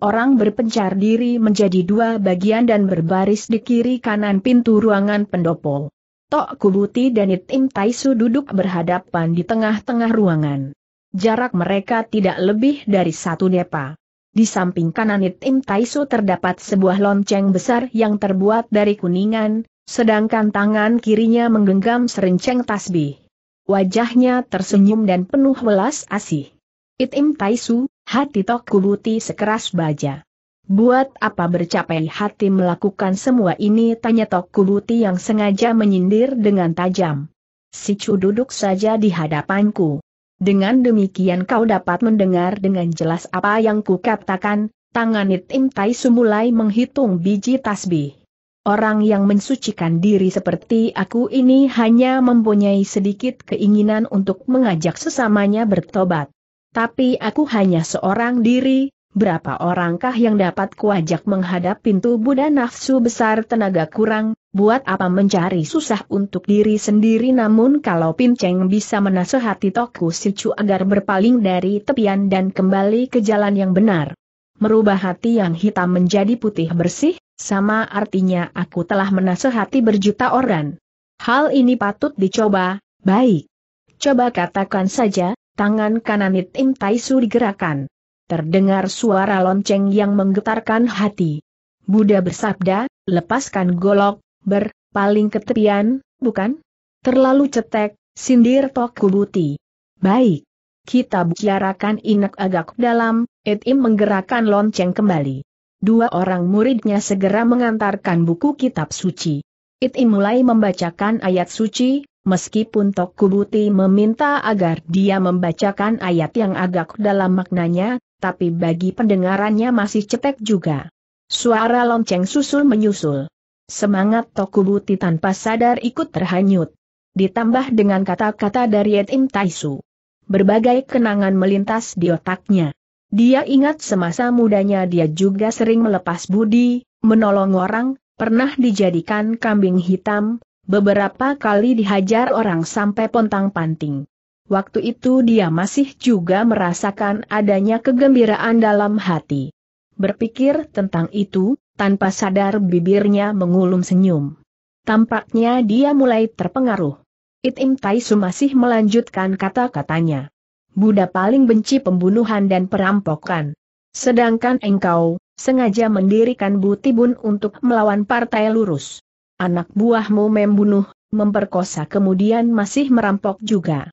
orang berpencar diri menjadi dua bagian dan berbaris di kiri kanan pintu ruangan pendopo. Tok Kubuti dan Itim Taisu duduk berhadapan di tengah-tengah ruangan. Jarak mereka tidak lebih dari satu depa. Di samping kanan Itim Taisu terdapat sebuah lonceng besar yang terbuat dari kuningan, sedangkan tangan kirinya menggenggam serenceng tasbih. Wajahnya tersenyum dan penuh welas asih. Itim Taisu, hati Tok Kubuti sekeras baja. Buat apa bercapai hati melakukan semua ini tanya Tok Kubuti yang sengaja menyindir dengan tajam. Si Chu duduk saja di hadapanku. Dengan demikian kau dapat mendengar dengan jelas apa yang kukatakan, tangan Itim Taisu mulai menghitung biji tasbih. Orang yang mensucikan diri seperti aku ini hanya mempunyai sedikit keinginan untuk mengajak sesamanya bertobat. Tapi aku hanya seorang diri, berapa orangkah yang dapat kuajak menghadap pintu Buddha nafsu besar tenaga kurang, buat apa mencari susah untuk diri sendiri namun kalau Pinceng bisa menasehati Toku Sicu agar berpaling dari tepian dan kembali ke jalan yang benar. Merubah hati yang hitam menjadi putih bersih, sama artinya aku telah menasehati berjuta orang. Hal ini patut dicoba, baik. Coba katakan saja, tangan kanan Itim Taisu digerakkan. Terdengar suara lonceng yang menggetarkan hati. Buddha bersabda, lepaskan golok, berpaling ke tepian, bukan? Terlalu cetek, sindir Kubuti. Baik. Kita bicarakan inak agak dalam, Itim menggerakkan lonceng kembali. Dua orang muridnya segera mengantarkan buku kitab suci. Iti mulai membacakan ayat suci, meskipun Tokubuti meminta agar dia membacakan ayat yang agak dalam maknanya, tapi bagi pendengarannya masih cetek juga. Suara lonceng susul menyusul. Semangat Tokubuti tanpa sadar ikut terhanyut. Ditambah dengan kata-kata dari Etim Taisu. Berbagai kenangan melintas di otaknya. Dia ingat semasa mudanya dia juga sering melepas budi, menolong orang, pernah dijadikan kambing hitam, beberapa kali dihajar orang sampai pontang-panting. Waktu itu dia masih juga merasakan adanya kegembiraan dalam hati. Berpikir tentang itu, tanpa sadar bibirnya mengulum senyum. Tampaknya dia mulai terpengaruh. Itim Taisu masih melanjutkan kata-katanya. Buddha paling benci pembunuhan dan perampokan. Sedangkan engkau, sengaja mendirikan butibun untuk melawan partai lurus. Anak buahmu membunuh, memperkosa kemudian masih merampok juga.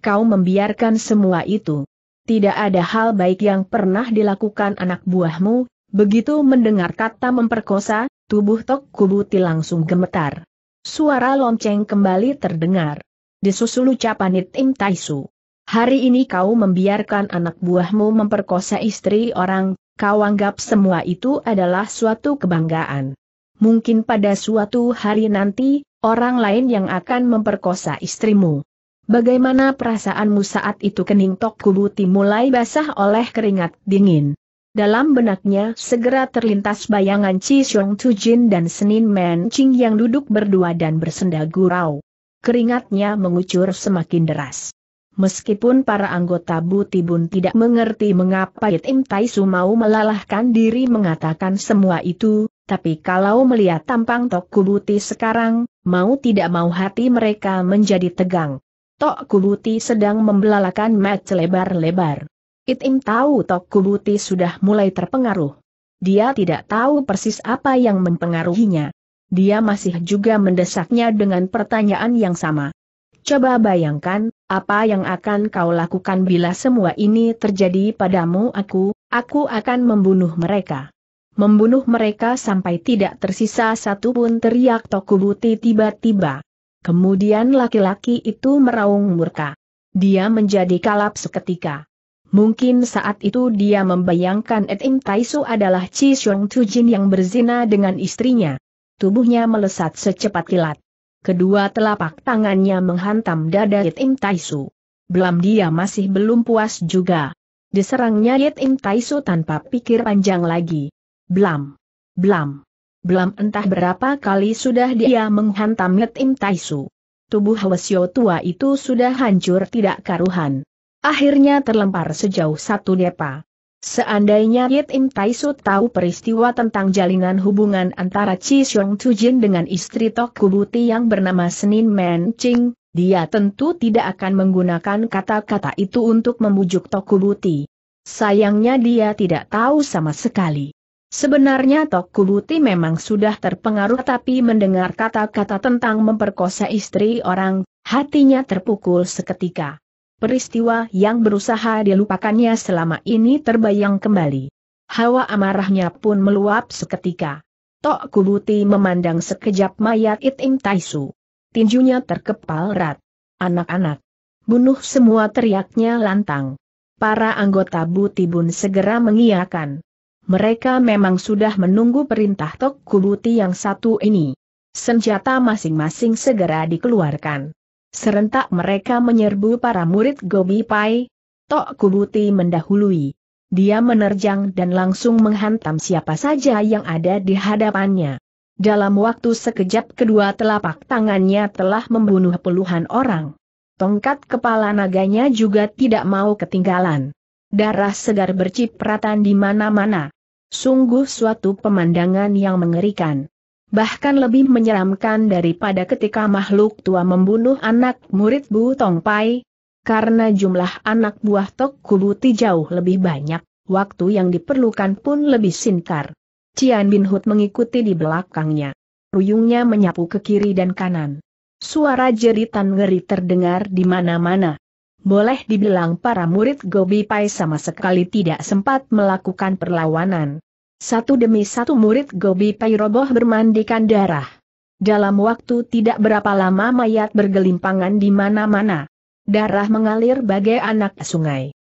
Kau membiarkan semua itu. Tidak ada hal baik yang pernah dilakukan anak buahmu, begitu mendengar kata memperkosa, tubuh Tok Kubuti langsung gemetar. Suara lonceng kembali terdengar. Disusul ucapan Itim Taisu. Hari ini kau membiarkan anak buahmu memperkosa istri orang, kau anggap semua itu adalah suatu kebanggaan. Mungkin pada suatu hari nanti, orang lain yang akan memperkosa istrimu. Bagaimana perasaanmu saat itu kening Tok Kubuti mulai basah oleh keringat dingin. Dalam benaknya segera terlintas bayangan Chi Xiong Jin dan Senin Men Ching yang duduk berdua dan bersenda gurau. Keringatnya mengucur semakin deras. Meskipun para anggota Butibun tidak mengerti mengapa Itim Taisu mau melalahkan diri mengatakan semua itu, tapi kalau melihat tampang Tok Kubuti sekarang, mau tidak mau hati mereka menjadi tegang. Tok Kubuti sedang membelalakan match lebar-lebar. Itim tahu Tok Kubuti sudah mulai terpengaruh. Dia tidak tahu persis apa yang mempengaruhinya. Dia masih juga mendesaknya dengan pertanyaan yang sama. Coba bayangkan, apa yang akan kau lakukan bila semua ini terjadi padamu aku, aku akan membunuh mereka. Membunuh mereka sampai tidak tersisa satu pun teriak Tokubuti tiba-tiba. Kemudian laki-laki itu meraung murka. Dia menjadi kalap seketika. Mungkin saat itu dia membayangkan Etim Taisu adalah Chi Xiong Tujin yang berzina dengan istrinya. Tubuhnya melesat secepat kilat. Kedua telapak tangannya menghantam dada Yitim Taisu. Belum dia masih belum puas juga. Diserangnya Yitim Taisu tanpa pikir panjang lagi. Blam. Blam. Blam entah berapa kali sudah dia menghantam Yetim Taisu. Tubuh Hwasyo tua itu sudah hancur tidak karuhan. Akhirnya terlempar sejauh satu depa. Seandainya Yit Im Taisu tahu peristiwa tentang jalinan hubungan antara Chi Xiong Jin dengan istri Tok Kubuti yang bernama Senin Men Ching, dia tentu tidak akan menggunakan kata-kata itu untuk membujuk Tok Kubuti. Sayangnya dia tidak tahu sama sekali. Sebenarnya Tok Kubuti memang sudah terpengaruh tapi mendengar kata-kata tentang memperkosa istri orang, hatinya terpukul seketika peristiwa yang berusaha dilupakannya selama ini terbayang kembali. Hawa amarahnya pun meluap seketika. Tok Kubuti memandang sekejap mayat Itim Taisu. Tinjunya terkepal rat. Anak-anak. Bunuh semua teriaknya lantang. Para anggota Butibun segera mengiakan. Mereka memang sudah menunggu perintah Tok Kubuti yang satu ini. Senjata masing-masing segera dikeluarkan. Serentak mereka menyerbu para murid Gobi Pai. Tok Kubuti mendahului. Dia menerjang dan langsung menghantam siapa saja yang ada di hadapannya. Dalam waktu sekejap kedua telapak tangannya telah membunuh puluhan orang. Tongkat kepala naganya juga tidak mau ketinggalan. Darah segar bercipratan di mana-mana. Sungguh suatu pemandangan yang mengerikan bahkan lebih menyeramkan daripada ketika makhluk tua membunuh anak murid Bu Tong Pai. Karena jumlah anak buah Tok Kubuti jauh lebih banyak, waktu yang diperlukan pun lebih singkat. Cian Bin Hut mengikuti di belakangnya. Ruyungnya menyapu ke kiri dan kanan. Suara jeritan ngeri terdengar di mana-mana. Boleh dibilang para murid Gobi Pai sama sekali tidak sempat melakukan perlawanan. Satu demi satu murid Gobi Pairoboh bermandikan darah. Dalam waktu tidak berapa lama mayat bergelimpangan di mana-mana. Darah mengalir bagai anak sungai.